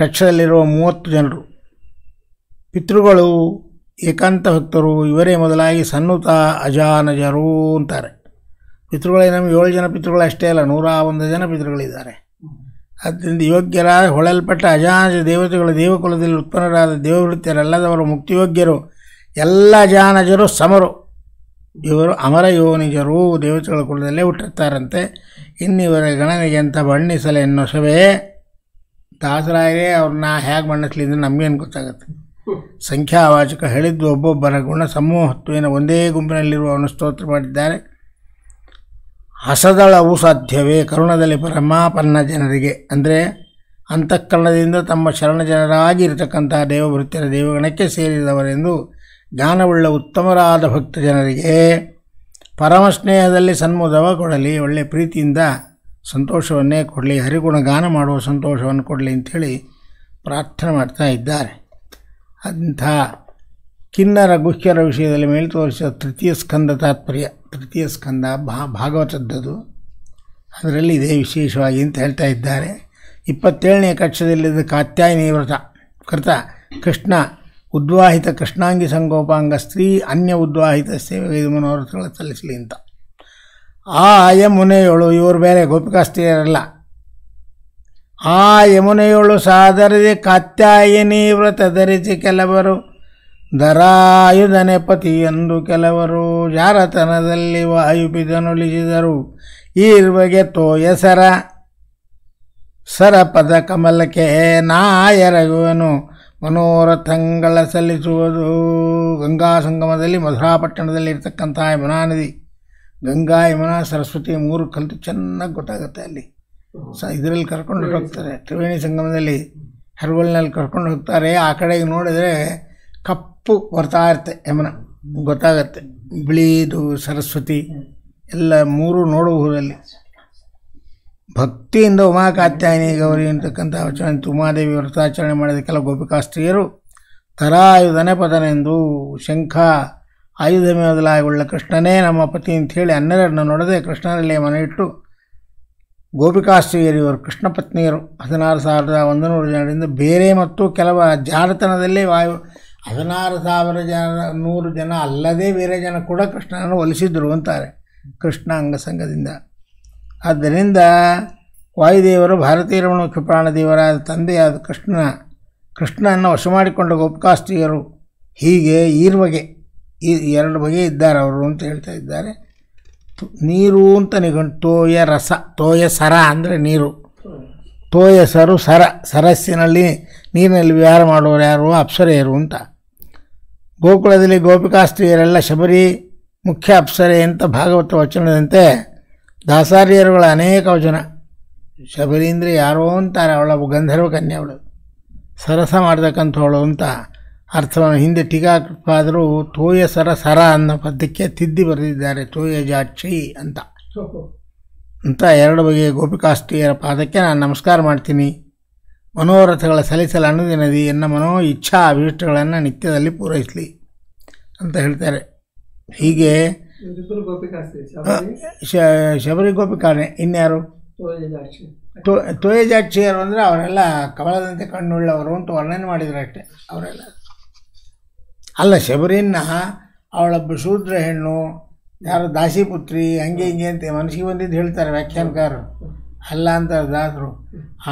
S1: ಕಕ್ಷದಲ್ಲಿರುವ ಮೂವತ್ತು ಜನರು ಪಿತೃಗಳು ಏಕಾಂತ ಭಕ್ತರು ಇವರೇ ಮೊದಲಾಗಿ ಸನ್ನುತ ಅಜಾನಜರು ಅಂತಾರೆ ಪಿತೃಗಳೇ ನಮಗೆ ಏಳು ಜನ ಪಿತೃಗಳು ಅಷ್ಟೇ ಅಲ್ಲ ನೂರ ಒಂದು ಜನ ಪಿತೃಗಳಿದ್ದಾರೆ ಅದರಿಂದ ಯೋಗ್ಯರ ಹೊಳಲ್ಪಟ್ಟ ಅಜಾನಜ ದೇವತೆಗಳು ದೇವಕುಲದಲ್ಲಿ ಉತ್ಪನ್ನರಾದ ದೇವವೃತ್ತಿಯರಲ್ಲದವರು ಮುಕ್ತಿಯೋಗ್ಯರು ಎಲ್ಲ ಜಾನಜರು ಸಮರು ಇವರು ಅಮರ ಯೋನಿಜರು ದೇವತೆಗಳ ಕುಲದಲ್ಲೇ ಹುಟ್ಟುತ್ತಾರಂತೆ ಇನ್ನಿವರ ಗಣನೆಗೆ ಅಂತ ಬಣ್ಣಿಸಲೇ ಎನ್ನೋ ಸಭೆ ಅವ್ರನ್ನ ಹೇಗೆ ಬಣ್ಣಿಸ್ಲಿ ಅಂದರೆ ನಮಗೇನು ಗೊತ್ತಾಗುತ್ತೆ ಸಂಖ್ಯಾವಾಚಕ ಹೇಳಿದ್ದು ಒಬ್ಬೊಬ್ಬರ ಗುಣ ಸಮೂಹತ್ವೇನ ಒಂದೇ ಗುಂಪಿನಲ್ಲಿರುವ ಸ್ತೋತ್ರ ಮಾಡಿದ್ದಾರೆ ಹಸದಳವು ಸಾಧ್ಯವೇ ಕರುಣದಲ್ಲಿ ಪರಮಾಪನ್ನ ಜನರಿಗೆ ಅಂದರೆ ಅಂತಃಕರಣದಿಂದ ತಮ್ಮ ಶರಣಜನರಾಗಿ ದೇವಭೃತ್ಯರ ದೇವಗಣಕ್ಕೆ ಸೇರಿದವರೆಂದು ಜ್ಞಾನವುಳ್ಳ ಉತ್ತಮರಾದ ಭಕ್ತ ಜನರಿಗೆ ಪರಮ ಸ್ನೇಹದಲ್ಲಿ ಸನ್ಮುದವ ಕೊಡಲಿ ಒಳ್ಳೆಯ ಪ್ರೀತಿಯಿಂದ ಸಂತೋಷವನ್ನೇ ಕೊಡಲಿ ಹರಿಗುಣ ಗಾನ ಮಾಡುವ ಸಂತೋಷವನ್ನು ಕೊಡಲಿ ಅಂಥೇಳಿ ಪ್ರಾರ್ಥನೆ ಮಾಡ್ತಾ ಇದ್ದಾರೆ ಅಂಥ ಕಿನ್ನರ ಗುಹ್ಯರ ವಿಷಯದಲ್ಲಿ ಮೇಲೆ ತೋರಿಸಿದ ತೃತೀಯ ಸ್ಕಂದ ತಾತ್ಪರ್ಯ ತೃತೀಯ ಸ್ಕಂದ ಭಾಗವತದ್ದದು ಅದರಲ್ಲಿ ಇದೇ ವಿಶೇಷವಾಗಿ ಅಂತ ಹೇಳ್ತಾ ಇದ್ದಾರೆ ಇಪ್ಪತ್ತೇಳನೇ ಕಕ್ಷದಲ್ಲಿದ್ದ ಕಾತ್ಯಾಯಿನಿ ವ್ರತ ಕೃತ ಕೃಷ್ಣ ಉದ್ವಾಹಿತ ಕೃಷ್ಣಾಂಗಿ ಸಂಗೋಪಾಂಗ ಸ್ತ್ರೀ ಅನ್ಯ ಉದ್ವಾಹಿತ ಸೇವೆ ಇದು ಮನೋರಥಗಳು ಸಲ್ಲಿಸಲಿ ಅಂತ ಆ ಯಮುನೆಯೋಳು ಇವರು ಬೇರೆ ಗೋಪಿಕಾಸ್ತ್ರೀಯರಲ್ಲ ಆ ಯಮುನೆಯೋಳು ಸಾದರದೆ ಕಾತ್ಯಾಯಿನಿ ವ್ರತ ಧರಿಸಿ ಕೆಲವರು ದರಾಯುಧನೆ ಪತಿ ಎಂದು ಕೆಲವರು ಜಾರತನದಲ್ಲಿ ವಾಯುಪಿದನುಳಿಸಿದರು ಈರ್ವಗೆ ತೋಯಸರ ಸರ ಪದ ಕಮಲಕ್ಕೆ ನಾಯರಗುವನು ಮನೋರಥಂಗಳ ಸಲ್ಲಿಸುವುದು ಗಂಗಾ ಸಂಗಮದಲ್ಲಿ ಮಧುರಾಪಟ್ಟಣದಲ್ಲಿ ಇರತಕ್ಕಂಥ ಯಮುನಾ ನದಿ ಗಂಗಾ ಯಮುನಾ ಸರಸ್ವತಿ ಮೂರು ಕಲಿತು ಚೆನ್ನಾಗಿ ಗೊತ್ತಾಗುತ್ತೆ ಅಲ್ಲಿ ಸ ಇದರಲ್ಲಿ ಕರ್ಕೊಂಡು ಹೋಗ್ತಾರೆ ತ್ರಿವೇಣಿ ಸಂಗಮದಲ್ಲಿ ಹರ್ವಲ್ನಲ್ಲಿ ಕರ್ಕೊಂಡು ಹೋಗ್ತಾರೆ ಆ ಕಡೆಗೆ ನೋಡಿದರೆ ಕಪ್ಪು ಬರ್ತಾ ಇರುತ್ತೆ ಯಮನ ಗೊತ್ತಾಗತ್ತೆ ಬಿಳಿದು ಸರಸ್ವತಿ ಎಲ್ಲ ಮೂರು ನೋಡಬಹುದಲ್ಲಿ ಭಕ್ತಿಯಿಂದ ಉಮಾಕಾತ್ಯಾಯಿನಿ ಗೌರಿ ಅಂತಕ್ಕಂಥ ಆಚರಣೆ ತುಮಾದೇವಿ ವ್ರತಾಚರಣೆ ಮಾಡಿದ ಕೆಲ ಗೋಪಿಕಾಸ್ತ್ರೀಯರು ತರಾಯುಧನೆ ಪದನೆಂದು ಶಂಖ ಆಯುಧ ಮೇಲಾಗುಳ್ಳ ಕೃಷ್ಣನೇ ನಮ್ಮ ಪತಿ ಅಂಥೇಳಿ ಹನ್ನೆರಡನ್ನ ನೋಡದೆ ಕೃಷ್ಣನಲ್ಲಿ ಮನೆ ಇಟ್ಟು ಗೋಪಿಕಾಸ್ತ್ರೀಯರು ಇವರು ಕೃಷ್ಣ ಪತ್ನಿಯರು ಹದಿನಾರು ಸಾವಿರದ ಒಂದು ನೂರು ಜನರಿಂದ ಬೇರೆ ಮತ್ತು ಕೆಲವು ಜಾರತನದಲ್ಲಿ ವಾಯು ಹದಿನಾರು ಸಾವಿರ ಜನ ನೂರು ಜನ ಅಲ್ಲದೆ ಬೇರೆ ಜನ ಕೂಡ ಕೃಷ್ಣನನ್ನು ಒಲಿಸಿದರು ಅಂತಾರೆ ಕೃಷ್ಣ ಅಂಗಸಂಗದಿಂದ ಆದ್ದರಿಂದ ವಾಯುದೇವರು ಭಾರತೀಯ ದೇವರಾದ ತಂದೆಯಾದ ಕೃಷ್ಣನ ಕೃಷ್ಣನನ್ನು ವಶ ಮಾಡಿಕೊಂಡ ಗೋಪಕಾಸ್ತಿಯರು ಹೀಗೆ ಬಗೆ ಈ ಎರಡು ಬಗೆ ಇದ್ದಾರೆ ಅವರು ಅಂತ ಹೇಳ್ತಾ ಇದ್ದಾರೆ ನೀರು ಅಂತ ನಿಗೊಂಡು ತೋಯ ರಸ ತೋಯ ಸರ ಅಂದರೆ ನೀರು ತೋಯಸರು ಸರ ಸರಸ್ಸಿನಲ್ಲಿ ನೀರಿನಲ್ಲಿ ವಿಹಾರ ಮಾಡುವರು ಯಾರು ಅಪ್ಸರೆಯರು ಅಂತ ಗೋಕುಲದಲ್ಲಿ ಗೋಪಿಕಾಸ್ತ್ರೀಯರೆಲ್ಲ ಶಬರಿ ಮುಖ್ಯ ಅಪ್ಸರೆ ಅಂತ ಭಾಗವತ ವಚನದಂತೆ ದಾಸಾರಿಯರುಗಳ ಅನೇಕ ವಚನ ಶಬರಿ ಅಂದರೆ ಯಾರೋ ಅಂತಾರೆ ಅವಳ ಗಂಧರ್ವ ಕನ್ಯೆ ಅವಳು ಸರಸ ಮಾಡತಕ್ಕಂಥವಳು ಅಂತ ಅರ್ಥವನ್ನು ಹಿಂದೆ ಟೀಕಾಕೃಪಾದರೂ ತೋಯ ಸರ ಸರ ಅನ್ನೋ ಪದಕ್ಕೆ ತಿದ್ದಿ ಬರೆದಿದ್ದಾರೆ ತೋಯ ಜಾಚಿ ಅಂತ ಅಂತ ಎರಡು ಬಗೆಯ ಗೋಪಿಕಾಸ್ತ್ರೀಯರ ಪಾದಕ್ಕೆ ನಾನು ನಮಸ್ಕಾರ ಮಾಡ್ತೀನಿ ಮನೋರಥಗಳ ಸಲ್ಲಿಸಲು ಅನುದಿನದಿ ಎನ್ನ ಮನೋ ಇಚ್ಛಾ ಅಭಿಷ್ಟಗಳನ್ನು ನಿತ್ಯದಲ್ಲಿ ಪೂರೈಸಲಿ ಅಂತ ಹೇಳ್ತಾರೆ ಹೀಗೆ ಶಬರಿ ಗೋಪಿಕಾನೆ ಇನ್ಯಾರು ತೋಯಜಾಕ್ಷಿಯರು ಅಂದರೆ ಅವರೆಲ್ಲ ಕಮಲದಂತೆ ಕಣ್ಣುಳ್ಳವರು ಅಂತ ವರ್ಣನೆ ಮಾಡಿದ್ರು ಅಷ್ಟೆ ಅವರೆಲ್ಲ ಅಲ್ಲ ಶಬರಿನ ಅವಳೊಬ್ಬ ಶೂದ್ರ ಹೆಣ್ಣು ಯಾರು ದಾಸಿ ಪುತ್ರಿ ಹಂಗೆ ಹಿಂಗೆ ಅಂತ ಮನಸ್ಸಿಗೆ ಬಂದಿದ್ದು ಹೇಳ್ತಾರೆ ವ್ಯಾಖ್ಯಾನಕಾರರು ಅಲ್ಲ ಅಂತ ದಾಸರು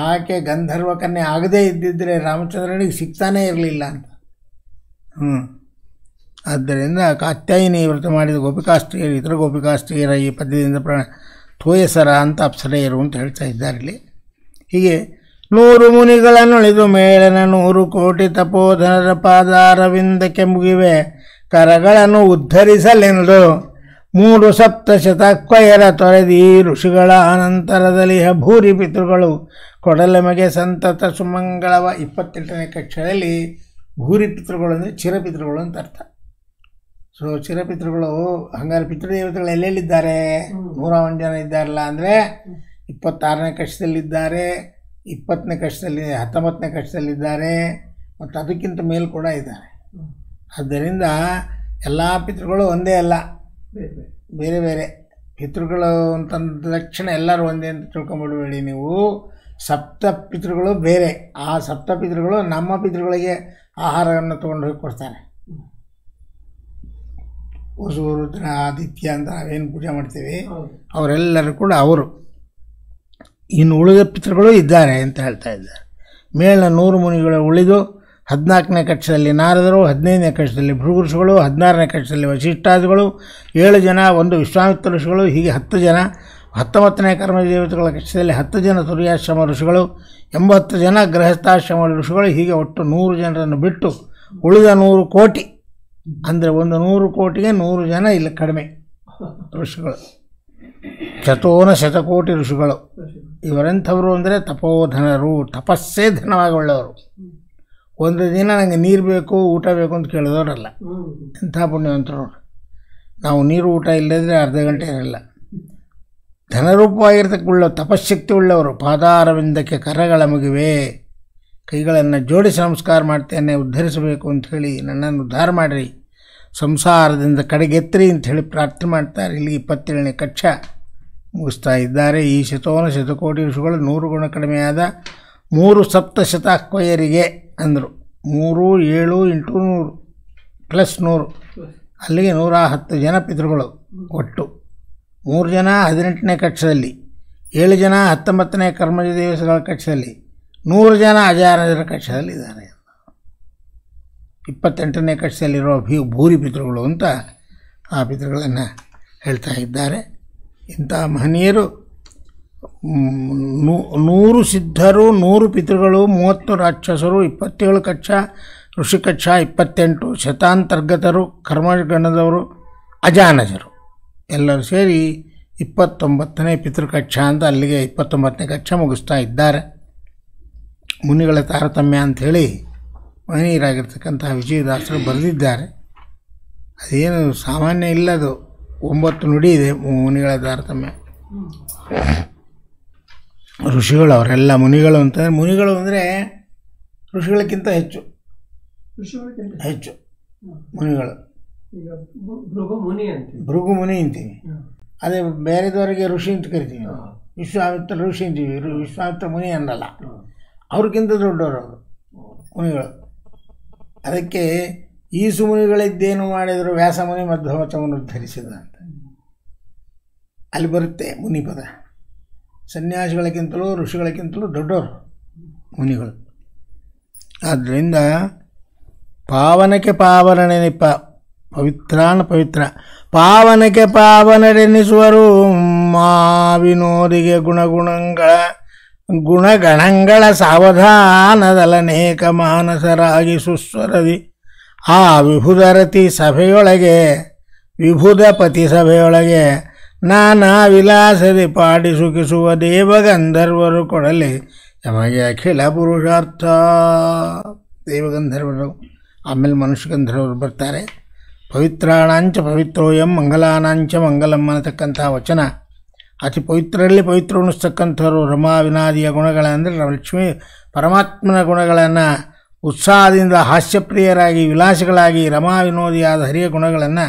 S1: ಆಕೆ ಗಂಧರ್ವ ಕನ್ಯೆ ಆಗದೇ ಇದ್ದಿದ್ದರೆ ರಾಮಚಂದ್ರನಿಗೆ ಸಿಗ್ತಾನೇ ಇರಲಿಲ್ಲ ಅಂತ ಹ್ಞೂ ಆದ್ದರಿಂದ ಕಾತ್ಯಾಯಿನಿ ವ್ರತ ಮಾಡಿದ ಗೋಪಿಕಾಷ್ಟ್ರೀಯರು ಇತರ ಗೋಪಿಕಾಸ್ತ್ರೀಯರ ಈ ಪದ್ಯದಿಂದ ಪ್ರ ತೋಯಸರ ಅಂತ ಅಪ್ಸರೆಯರು ಅಂತ ಹೇಳ್ತಾ ಇದ್ದಾರೆ ಇಲ್ಲಿ ಹೀಗೆ ನೂರು ಮುನಿಗಳನ್ನೊಳಿದು ಮೇಳನ ನೂರು ಕೋಟಿ ತಪೋಧನರ ಪಾದಾರವಿಂದ ಮುಗಿವೆ ಕರಗಳನ್ನು ಉದ್ಧರಿಸಲೆಂದು ಮೂರು ಕ್ವಯರ ತೊರೆದಿ ಋಷಿಗಳ ಅನಂತರದಲ್ಲಿ ಭೂರಿ ಪಿತೃಗಳು ಕೊಡಲಮಗೆ ಸಂತತ ಸುಮಂಗಳವ ಇಪ್ಪತ್ತೆಂಟನೇ ಕಕ್ಷೆಯಲ್ಲಿ ಭೂರಿ ಪಿತೃಗಳು ಅಂದರೆ ಚಿರಪಿತೃಗಳು ಅಂತ ಅರ್ಥ ಸೊ ಚಿರಪಿತೃಗಳು ಹಂಗಾರೆ ಪಿತೃದೇವತೆಗಳು ಎಲ್ಲೆಲ್ಲಿದ್ದಾರೆ ನೂರ ಒಂದು ಜನ ಇದ್ದಾರಲ್ಲ ಅಂದರೆ ಇಪ್ಪತ್ತಾರನೇ ಕಕ್ಷದಲ್ಲಿದ್ದಾರೆ ಇಪ್ಪತ್ತನೇ ಕಕ್ಷದಲ್ಲಿ ಹತ್ತೊಂಬತ್ತನೇ ಕಕ್ಷದಲ್ಲಿದ್ದಾರೆ ಮತ್ತು ಅದಕ್ಕಿಂತ ಮೇಲೆ ಕೂಡ ಇದ್ದಾರೆ ಆದ್ದರಿಂದ ಎಲ್ಲ ಪಿತೃಗಳು ಒಂದೇ ಅಲ್ಲ ಬೇರೆ ಬೇರೆ ಪಿತೃಗಳು ಅಂತಂದ ತಕ್ಷಣ ಎಲ್ಲರೂ ಒಂದೇ ಅಂತ ತಿಳ್ಕೊಂಬಿಡ್ಬೇಡಿ ನೀವು ಸಪ್ತ ಪಿತೃಗಳು ಬೇರೆ ಆ ಸಪ್ತ ಪಿತೃಗಳು ನಮ್ಮ ಪಿತೃಗಳಿಗೆ ಆಹಾರವನ್ನು ತೊಗೊಂಡು ಹೋಗಿ ಕೊಡ್ತಾರೆ ರುದ್ರ ಆದಿತ್ಯ ಅಂತ ನಾವೇನು ಪೂಜೆ ಮಾಡ್ತೀವಿ ಅವರೆಲ್ಲರೂ ಕೂಡ ಅವರು ಇನ್ನು ಉಳಿದ ಪಿತೃಗಳು ಇದ್ದಾರೆ ಅಂತ ಹೇಳ್ತಾ ಇದ್ದಾರೆ ಮೇಲಿನ ನೂರು ಮುನಿಗಳು ಉಳಿದು ಹದಿನಾಲ್ಕನೇ ಕಕ್ಷದಲ್ಲಿ ನಾರದರು ಹದಿನೈದನೇ ಕಕ್ಷದಲ್ಲಿ ಭೃಗುರುಷಗಳು ಹದಿನಾರನೇ ಕಕ್ಷದಲ್ಲಿ ವಶಿಷ್ಠಾದಿಗಳು ಏಳು ಜನ ಒಂದು ವಿಶ್ವಾಮಿತ್ರ ಋಷಿಗಳು ಹೀಗೆ ಹತ್ತು ಜನ ಹತ್ತೊಂಬತ್ತನೇ ಕರ್ಮದೇವತೆಗಳ ಕಕ್ಷದಲ್ಲಿ ಹತ್ತು ಜನ ಸೂರ್ಯಾಶ್ರಮ ಋಷಿಗಳು ಎಂಬತ್ತು ಜನ ಗೃಹಸ್ಥಾಶ್ರಮ ಋಷಿಗಳು ಹೀಗೆ ಒಟ್ಟು ನೂರು ಜನರನ್ನು ಬಿಟ್ಟು ಉಳಿದ ನೂರು ಕೋಟಿ ಅಂದರೆ ಒಂದು ನೂರು ಕೋಟಿಗೆ ನೂರು ಜನ ಇಲ್ಲಿ ಕಡಿಮೆ ಋಷಿಗಳು ಶತೋನ ಶತಕೋಟಿ ಋಷಿಗಳು ಇವರೆಂಥವರು ಅಂದರೆ ತಪೋಧನರು ತಪಸ್ಸೇ ಉಳ್ಳವರು ಒಂದು ದಿನ ನನಗೆ ನೀರು ಬೇಕು ಊಟ ಬೇಕು ಅಂತ ಕೇಳಿದವರಲ್ಲ ಎಂಥ ಪುಣ್ಯವಂತರು ನಾವು ನೀರು ಊಟ ಇಲ್ಲದ್ರೆ ಅರ್ಧ ಗಂಟೆ ಇರಲ್ಲ ಧನರೂಪವಾಗಿರ್ತಕ್ಕ ಉಳ್ಳೋ ತಪಶಕ್ತಿ ಉಳ್ಳವರು ಪಾದಾರವಿಂದಕ್ಕೆ ಕರಗಳ ಮಗುವೆ ಕೈಗಳನ್ನು ಜೋಡಿ ಸಂಸ್ಕಾರ ಮಾಡ್ತೇನೆ ಉದ್ಧರಿಸಬೇಕು ಹೇಳಿ ನನ್ನನ್ನು ಉದ್ಧಾರ ಮಾಡಿರಿ ಸಂಸಾರದಿಂದ ಅಂತ ಹೇಳಿ ಪ್ರಾರ್ಥನೆ ಮಾಡ್ತಾರೆ ಇಲ್ಲಿ ಇಪ್ಪತ್ತೇಳನೇ ಕಕ್ಷ ಮುಗಿಸ್ತಾ ಇದ್ದಾರೆ ಈ ಶತೋನ ಶತಕೋಟಿ ವರ್ಷಗಳು ನೂರು ಗುಣ ಕಡಿಮೆಯಾದ ಮೂರು ಸಪ್ತಶತಾಕ್ವಯರಿಗೆ ಅಂದರು ಮೂರು ಏಳು ಇಂಟು ನೂರು ಪ್ಲಸ್ ನೂರು ಅಲ್ಲಿಗೆ ನೂರ ಹತ್ತು ಜನ ಪಿತೃಗಳು ಒಟ್ಟು ಮೂರು ಜನ ಹದಿನೆಂಟನೇ ಕಕ್ಷದಲ್ಲಿ ಏಳು ಜನ ಹತ್ತೊಂಬತ್ತನೇ ಕರ್ಮಜ ದಿವಸಗಳ ಕಕ್ಷದಲ್ಲಿ ನೂರು ಜನ ಅಜಾನಜರ ಕಕ್ಷದಲ್ಲಿ ಇದ್ದಾರೆ ಇಪ್ಪತ್ತೆಂಟನೇ ಕಕ್ಷದಲ್ಲಿರೋ ಭೀ ಭೂರಿ ಪಿತೃಗಳು ಅಂತ ಆ ಪಿತೃಗಳನ್ನು ಹೇಳ್ತಾ ಇದ್ದಾರೆ ಇಂಥ ಮಹನೀಯರು ನೂರು ಸಿದ್ಧರು ನೂರು ಪಿತೃಗಳು ಮೂವತ್ತು ರಾಕ್ಷಸರು ಇಪ್ಪತ್ತೇಳು ಕಕ್ಷ ಋಷಿಕಕ್ಷ ಇಪ್ಪತ್ತೆಂಟು ಶತಾಂತರ್ಗತರು ಕರ್ಮಗಣದವರು ಅಜಾನಜರು ಎಲ್ಲರೂ ಸೇರಿ ಇಪ್ಪತ್ತೊಂಬತ್ತನೇ ಪಿತೃಕಕ್ಷ ಅಂತ ಅಲ್ಲಿಗೆ ಇಪ್ಪತ್ತೊಂಬತ್ತನೇ ಕಕ್ಷ ಮುಗಿಸ್ತಾ ಇದ್ದಾರೆ ಮುನಿಗಳ ತಾರತಮ್ಯ ಅಂಥೇಳಿ ಮಹನೀಯರಾಗಿರ್ತಕ್ಕಂತಹ ವಿಜಯದಾಸರು ಬರೆದಿದ್ದಾರೆ ಅದೇನು ಸಾಮಾನ್ಯ ಇಲ್ಲದು ಒಂಬತ್ತು ನುಡಿ ಇದೆ ಮುನಿಗಳ ತಾರತಮ್ಯ ಋಷಿಗಳು ಅವರೆಲ್ಲ ಮುನಿಗಳು ಅಂತಂದರೆ ಮುನಿಗಳು ಅಂದರೆ ಋಷಿಗಳಿಗಿಂತ ಹೆಚ್ಚು ಋಷಿಗಳಿಗಿಂತ ಹೆಚ್ಚು ಮುನಿಗಳು ಭೃಗು ಮುನಿ ಅಂತೀವಿ ಮುನಿ ಅದೇ ಬೇರೆದವರಿಗೆ ಋಷಿ ಅಂತ ಕರಿತೀವಿ ವಿಶ್ವಾಮಿತ್ರ ಋಷಿ ಅಂತೀವಿ ವಿಶ್ವಾಮಿತ್ರ ಮುನಿ ಅನ್ನಲ್ಲ ಅವ್ರಿಗಿಂತ ದೊಡ್ಡವರು ಅವರು ಮುನಿಗಳು ಅದಕ್ಕೆ ಈಸು ಮುನಿಗಳಿದ್ದೇನು ಮಾಡಿದರು ವ್ಯಾಸಮುನಿ ಮಧ್ವಮತವನ್ನು ಧರಿಸಿದ ಅಂತ ಅಲ್ಲಿ ಬರುತ್ತೆ ಮುನಿ ಪದ ಸನ್ಯಾಸಿಗಳಿಗಿಂತಲೂ ಋಷಿಗಳಿಗಿಂತಲೂ ದೊಡ್ಡವರು ಮುನಿಗಳು ಆದ್ದರಿಂದ ಪಾವನಕ್ಕೆ ಪಾವನನೆನಿಪ್ಪ ಪವಿತ್ರಾನ ಪವಿತ್ರ ಪಾವನಕ್ಕೆ ಪಾವನರೆನಿಸುವರು ಮಾ ಗುಣಗುಣಗಳ ಗುಣಗಣಗಳ ಸಾವಧಾನದಲನೇಕ ಮಾನಸರಾಗಿ ಸುಸ್ವರದಿ ಆ ವಿಭುದರತಿ ಸಭೆಯೊಳಗೆ ವಿಭುದಪತಿ ಸಭೆಯೊಳಗೆ ನಾನಾ ವಿಲಾಸದಿ ಪಾಡಿ ಪಾಡಿಸುಕಿಸುವ ದೇವಗಂಧರ್ವರು ಕೊಡಲಿ ನಮಗೆ ಅಖಿಲ ಪುರುಷಾರ್ಥ ದೇವಗಂಧರ್ವರು ಆಮೇಲೆ ಮನುಷ್ಯ ಗಂಧರ್ವರು ಬರ್ತಾರೆ ಪವಿತ್ರಾಣಾಂಚ ಪವಿತ್ರೋಯಂ ಮಂಗಲಾನಾಂಚ ಮಂಗಲಂ ಅನ್ನತಕ್ಕಂಥ ವಚನ ಅತಿ ಪವಿತ್ರರಲ್ಲಿ ಪವಿತ್ರ ಉಣಿಸ್ತಕ್ಕಂಥವ್ರು ರಮಾವಿನಾದಿಯ ಗುಣಗಳಂದರೆ ಲಕ್ಷ್ಮೀ ಪರಮಾತ್ಮನ ಗುಣಗಳನ್ನು ಉತ್ಸಾಹದಿಂದ ಹಾಸ್ಯಪ್ರಿಯರಾಗಿ ವಿಲಾಸಗಳಾಗಿ ರಮಾ ವಿನೋದಿಯಾದ ಹರಿಯ ಗುಣಗಳನ್ನು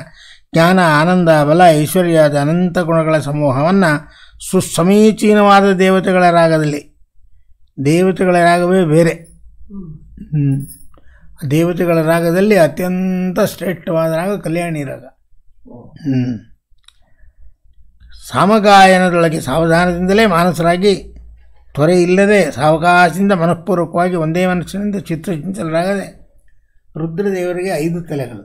S1: ಜ್ಞಾನ ಆನಂದ ಬಲ ಐಶ್ವರ್ಯಾದ ಅನಂತ ಗುಣಗಳ ಸಮೂಹವನ್ನು ಸುಸಮೀಚೀನವಾದ ದೇವತೆಗಳ ರಾಗದಲ್ಲಿ ದೇವತೆಗಳ ರಾಗವೇ ಬೇರೆ ದೇವತೆಗಳ ರಾಗದಲ್ಲಿ ಅತ್ಯಂತ ಶ್ರೇಷ್ಠವಾದ ರಾಗ ಕಲ್ಯಾಣಿ ರಾಗ ಸಾಮಗಾಯನದೊಳಗೆ ಸಾವಧಾನದಿಂದಲೇ ಮಾನಸರಾಗಿ ತ್ವರೆ ಇಲ್ಲದೆ ಸಾವಕಾಶದಿಂದ ಮನಃಪೂರ್ವಕವಾಗಿ ಒಂದೇ ಮನಸ್ಸಿನಿಂದ ಚಿತ್ರಚಿಂತನರಾಗದೆ ರುದ್ರದೇವರಿಗೆ ಐದು ತಲೆಗಳು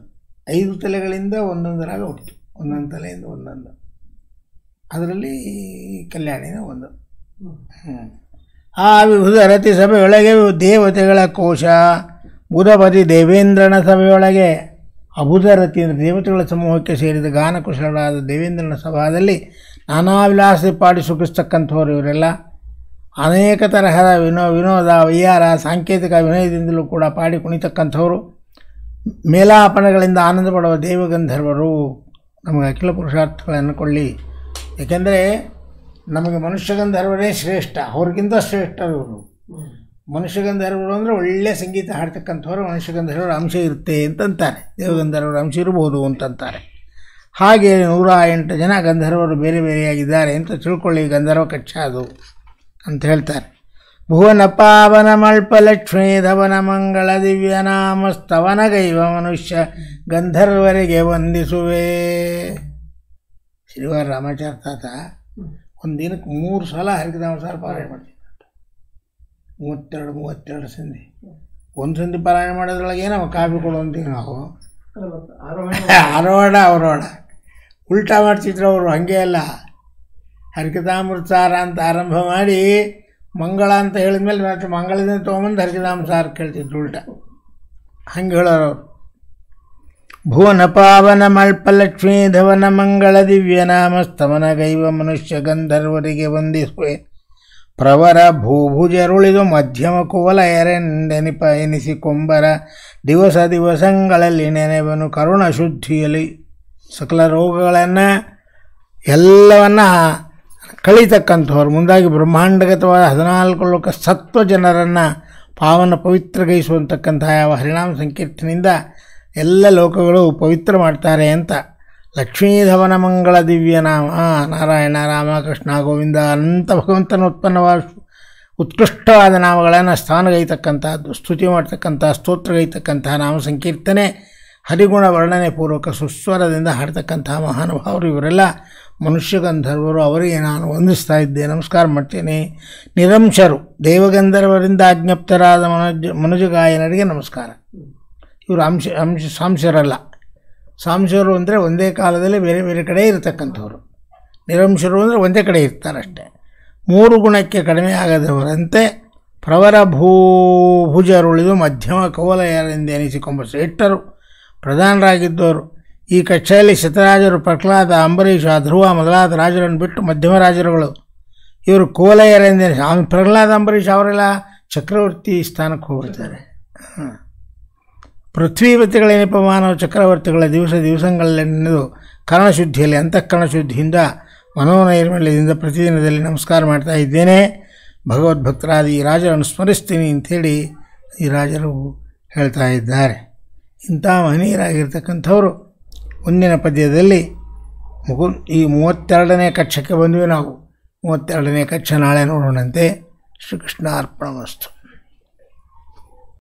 S1: ಐದು ತಲೆಗಳಿಂದ ಒಂದೊಂದು ರಾಗ ಹುಟ್ಟಿತು ಒಂದೊಂದು ತಲೆಯಿಂದ ಒಂದೊಂದು ಅದರಲ್ಲಿ ಕಲ್ಯಾಣಿನ ಒಂದು ಆ ವಿಭುಧ ರತಿ ಸಭೆಯೊಳಗೆ ದೇವತೆಗಳ ಕೋಶ ಬುಧಪತಿ ದೇವೇಂದ್ರನ ಸಭೆಯೊಳಗೆ ಅಬುಧ ರತಿ ಅಂದರೆ ದೇವತೆಗಳ ಸಮೂಹಕ್ಕೆ ಸೇರಿದ ಗಾನಕುಶಲರಾದ ದೇವೇಂದ್ರನ ಸಭಾದಲ್ಲಿ ನಾನಾ ವಿಲಾಸ ಪಾಡಿ ಸುಖಿಸ್ತಕ್ಕಂಥವ್ರು ಇವರೆಲ್ಲ ಅನೇಕ ತರಹದ ವಿನೋ ವಿನೋದ ವಿಹಾರ ಸಾಂಕೇತಿಕ ವಿನಯದಿಂದಲೂ ಕೂಡ ಪಾಡಿ ಕುಣಿತಕ್ಕಂಥವ್ರು ಮೇಲಾಪನಗಳಿಂದ ಆನಂದ ಪಡುವ ದೇವಗಂಧರ್ವರು ನಮಗೆ ಅಖಿಲ ಪುರುಷಾರ್ಥಗಳನ್ನು ಕೊಳ್ಳಿ ಏಕೆಂದರೆ ನಮಗೆ ಮನುಷ್ಯಗಂಧರ್ವರೇ ಶ್ರೇಷ್ಠ ಅವ್ರಿಗಿಂತ ಶ್ರೇಷ್ಠರವರು ಮನುಷ್ಯಗಂಧರ್ವರು ಅಂದರೆ ಒಳ್ಳೆಯ ಸಂಗೀತ ಹಾಡ್ತಕ್ಕಂಥವ್ರು ಮನುಷ್ಯಗಂಧರ್ವರ ಅಂಶ ಇರುತ್ತೆ ಅಂತಂತಾರೆ ದೇವಗಂಧರ್ವರ ಅಂಶ ಇರ್ಬೋದು ಅಂತಂತಾರೆ ಹಾಗೆ ನೂರ ಎಂಟು ಜನ ಗಂಧರ್ವರು ಬೇರೆ ಬೇರೆಯಾಗಿದ್ದಾರೆ ಅಂತ ತಿಳ್ಕೊಳ್ಳಿ ಗಂಧರ್ವ ಕಚ್ಚ ಅದು ಅಂತ ಹೇಳ್ತಾರೆ ಭುವನ ಧವನ ಮಂಗಳ ಗೈವ ಮನುಷ್ಯ ಗಂಧರ್ವರಿಗೆ ವಂದಿಸುವೆ ಶ್ರೀವಾರ ರಾಮಾಚಾರ ತಾತ ಒಂದು ದಿನಕ್ಕೆ ಮೂರು ಸಲ ಹರಿಕನಾಮಸಾರ ಪಾರಾಯಣ ಮಾಡ್ತೀನಿ ಮೂವತ್ತೆರಡು ಮೂವತ್ತೆರಡು ಸಂಧಿ ಒಂದು ಸಂಧಿ ಪಾರಾಯಣ ಮಾಡೋದ್ರೊಳಗೆ ಏನೋ ಕಾಫಿ ಕೊಡುವಂತೀವಿ ನಾವು ಆರವಾಡ ಅವರೋಡ ಉಲ್ಟಾ ಮಾಡ್ತಿದ್ರು ಅವರು ಹಂಗೆ ಅಲ್ಲ ಸಾರ ಅಂತ ಆರಂಭ ಮಾಡಿ ಮಂಗಳ ಅಂತ ಹೇಳಿದ್ಮೇಲೆ ಮತ್ತೆ ಮಂಗಳದಿಂದ ತೊಗೊಂಬಂದು ಹರಿಕನಾಮ ಸಾರ್ ಕೇಳ್ತಿದ್ರು ಉಲ್ಟ ಹಂಗೆ ಹೇಳೋರು ಅವರು ಭುವನ ಪಾವನ ಮಲ್ಪಲಕ್ಷ್ಮೀ ಧವನ ಮಂಗಳ ದಿವ್ಯನಾಮ ಸ್ತಮನ ಗೈವ ಮನುಷ್ಯ ಗಂಧರ್ವರಿಗೆ ವಂದಿಸುವೆ ಪ್ರವರ ಭೂಭುಜರುಳಿದು ಮಧ್ಯಮ ಕುವಲ ಎರೆಂಡೆನಿಪ ಎನಿಸಿ ಕೊಂಬರ ದಿವಸ ದಿವಸಗಳಲ್ಲಿ ನೆನೆವನು ಕರುಣ ಶುದ್ಧಿಯಲ್ಲಿ ಸಕಲ ರೋಗಗಳನ್ನು ಎಲ್ಲವನ್ನ ಕಳೀತಕ್ಕಂಥವ್ರು ಮುಂದಾಗಿ ಬ್ರಹ್ಮಾಂಡಗತವಾದ ಹದಿನಾಲ್ಕು ಲೋಕ ಸತ್ವ ಜನರನ್ನು ಪಾವನ ಪವಿತ್ರಗೈಸುವಂತಕ್ಕಂತಹ ಯಾವ ಹರಿನಾಮ ಸಂಕೀರ್ತನೆಯಿಂದ ಎಲ್ಲ ಲೋಕಗಳು ಪವಿತ್ರ ಮಾಡ್ತಾರೆ ಅಂತ ಲಕ್ಷ್ಮೀಧವನ ಮಂಗಳ ದಿವ್ಯ ನಾಮ ನಾರಾಯಣ ರಾಮ ಕೃಷ್ಣ ಗೋವಿಂದ ಅನಂತ ಭಗವಂತನ ಉತ್ಪನ್ನವಾದ ಉತ್ಕೃಷ್ಟವಾದ ನಾಮಗಳನ್ನು ಸ್ಥಾನಗೈತಕ್ಕಂಥದ್ದು ಸ್ತುತಿ ಮಾಡ್ತಕ್ಕಂಥ ಸ್ತೋತ್ರಗೈತಕ್ಕಂತಹ ನಾಮ ಸಂಕೀರ್ತನೆ ಹರಿಗುಣ ವರ್ಣನೆ ಪೂರ್ವಕ ಸುಸ್ವರದಿಂದ ಹಾಡ್ತಕ್ಕಂತಹ ಮಹಾನುಭಾವರು ಇವರೆಲ್ಲ ಮನುಷ್ಯ ಗಂಧರ್ವರು ಅವರಿಗೆ ನಾನು ವಂದಿಸ್ತಾ ಇದ್ದೆ ನಮಸ್ಕಾರ ಮಾಡ್ತೀನಿ ನಿರಂಶರು ದೇವಗಂಧರ್ವರಿಂದ ಆಜ್ಞಪ್ತರಾದ ಮನೋಜ್ ಮನುಜಗಾಯನರಿಗೆ ನಮಸ್ಕಾರ ಇವರು ಅಂಶ ಅಂಶ ಸಾಂಶರಲ್ಲ ಸಾಂಶರು ಅಂದರೆ ಒಂದೇ ಕಾಲದಲ್ಲಿ ಬೇರೆ ಬೇರೆ ಕಡೆ ಇರತಕ್ಕಂಥವ್ರು ನಿರಂಶರು ಅಂದರೆ ಒಂದೇ ಕಡೆ ಇರ್ತಾರಷ್ಟೇ ಮೂರು ಗುಣಕ್ಕೆ ಕಡಿಮೆ ಆಗದವರಂತೆ ಪ್ರವರ ಭೂಭುಜರುಳಿದು ಮಧ್ಯಮ ಕವಲಯರೆಂದು ಶ್ರೇಷ್ಠರು ಪ್ರಧಾನರಾಗಿದ್ದವರು ಈ ಕಕ್ಷೆಯಲ್ಲಿ ಶತರಾಜರು ಪ್ರಹ್ಲಾದ ಅಂಬರೀಷ ಧ್ರುವ ಮೊದಲಾದ ರಾಜರನ್ನು ಬಿಟ್ಟು ಮಧ್ಯಮ ರಾಜರುಗಳು ಇವರು ಕೋಲೆಯರೆಂದರೆ ಅವನು ಪ್ರಹ್ಲಾದ ಅಂಬರೀಷ್ ಅವರೆಲ್ಲ ಚಕ್ರವರ್ತಿ ಸ್ಥಾನಕ್ಕೆ ಹೋಗ್ಬಿಡ್ತಾರೆ ಪೃಥ್ವೀವತಿಗಳೇನಪ್ಪ ಮಾನವ ಚಕ್ರವರ್ತಿಗಳ ದಿವಸ ನೆನೆದು ಕರ್ಣಶುದ್ಧಿಯಲ್ಲಿ ಅಂತಃಕರಣಶುದ್ಧಿಯಿಂದ ಮನೋನೈರ್ಮಲ್ಯದಿಂದ ಪ್ರತಿದಿನದಲ್ಲಿ ನಮಸ್ಕಾರ ಮಾಡ್ತಾ ಇದ್ದೇನೆ ಭಗವದ್ಭಕ್ತರಾದ ಈ ರಾಜರನ್ನು ಸ್ಮರಿಸ್ತೀನಿ ಅಂಥೇಳಿ ಈ ರಾಜರು ಹೇಳ್ತಾ ಇದ್ದಾರೆ ಇಂಥ ಮಹನೀಯರಾಗಿರ್ತಕ್ಕಂಥವರು ಮುಂದಿನ ಪದ್ಯದಲ್ಲಿ ಮುಗು ಈ ಮೂವತ್ತೆರಡನೇ ಕಕ್ಷಕ್ಕೆ ಬಂದ್ವಿ ನಾವು ಮೂವತ್ತೆರಡನೇ ಕಕ್ಷ ನಾಳೆ ನೋಡೋಣಂತೆ ಶ್ರೀಕೃಷ್ಣ ಅರ್ಪಣ ವಸ್ತು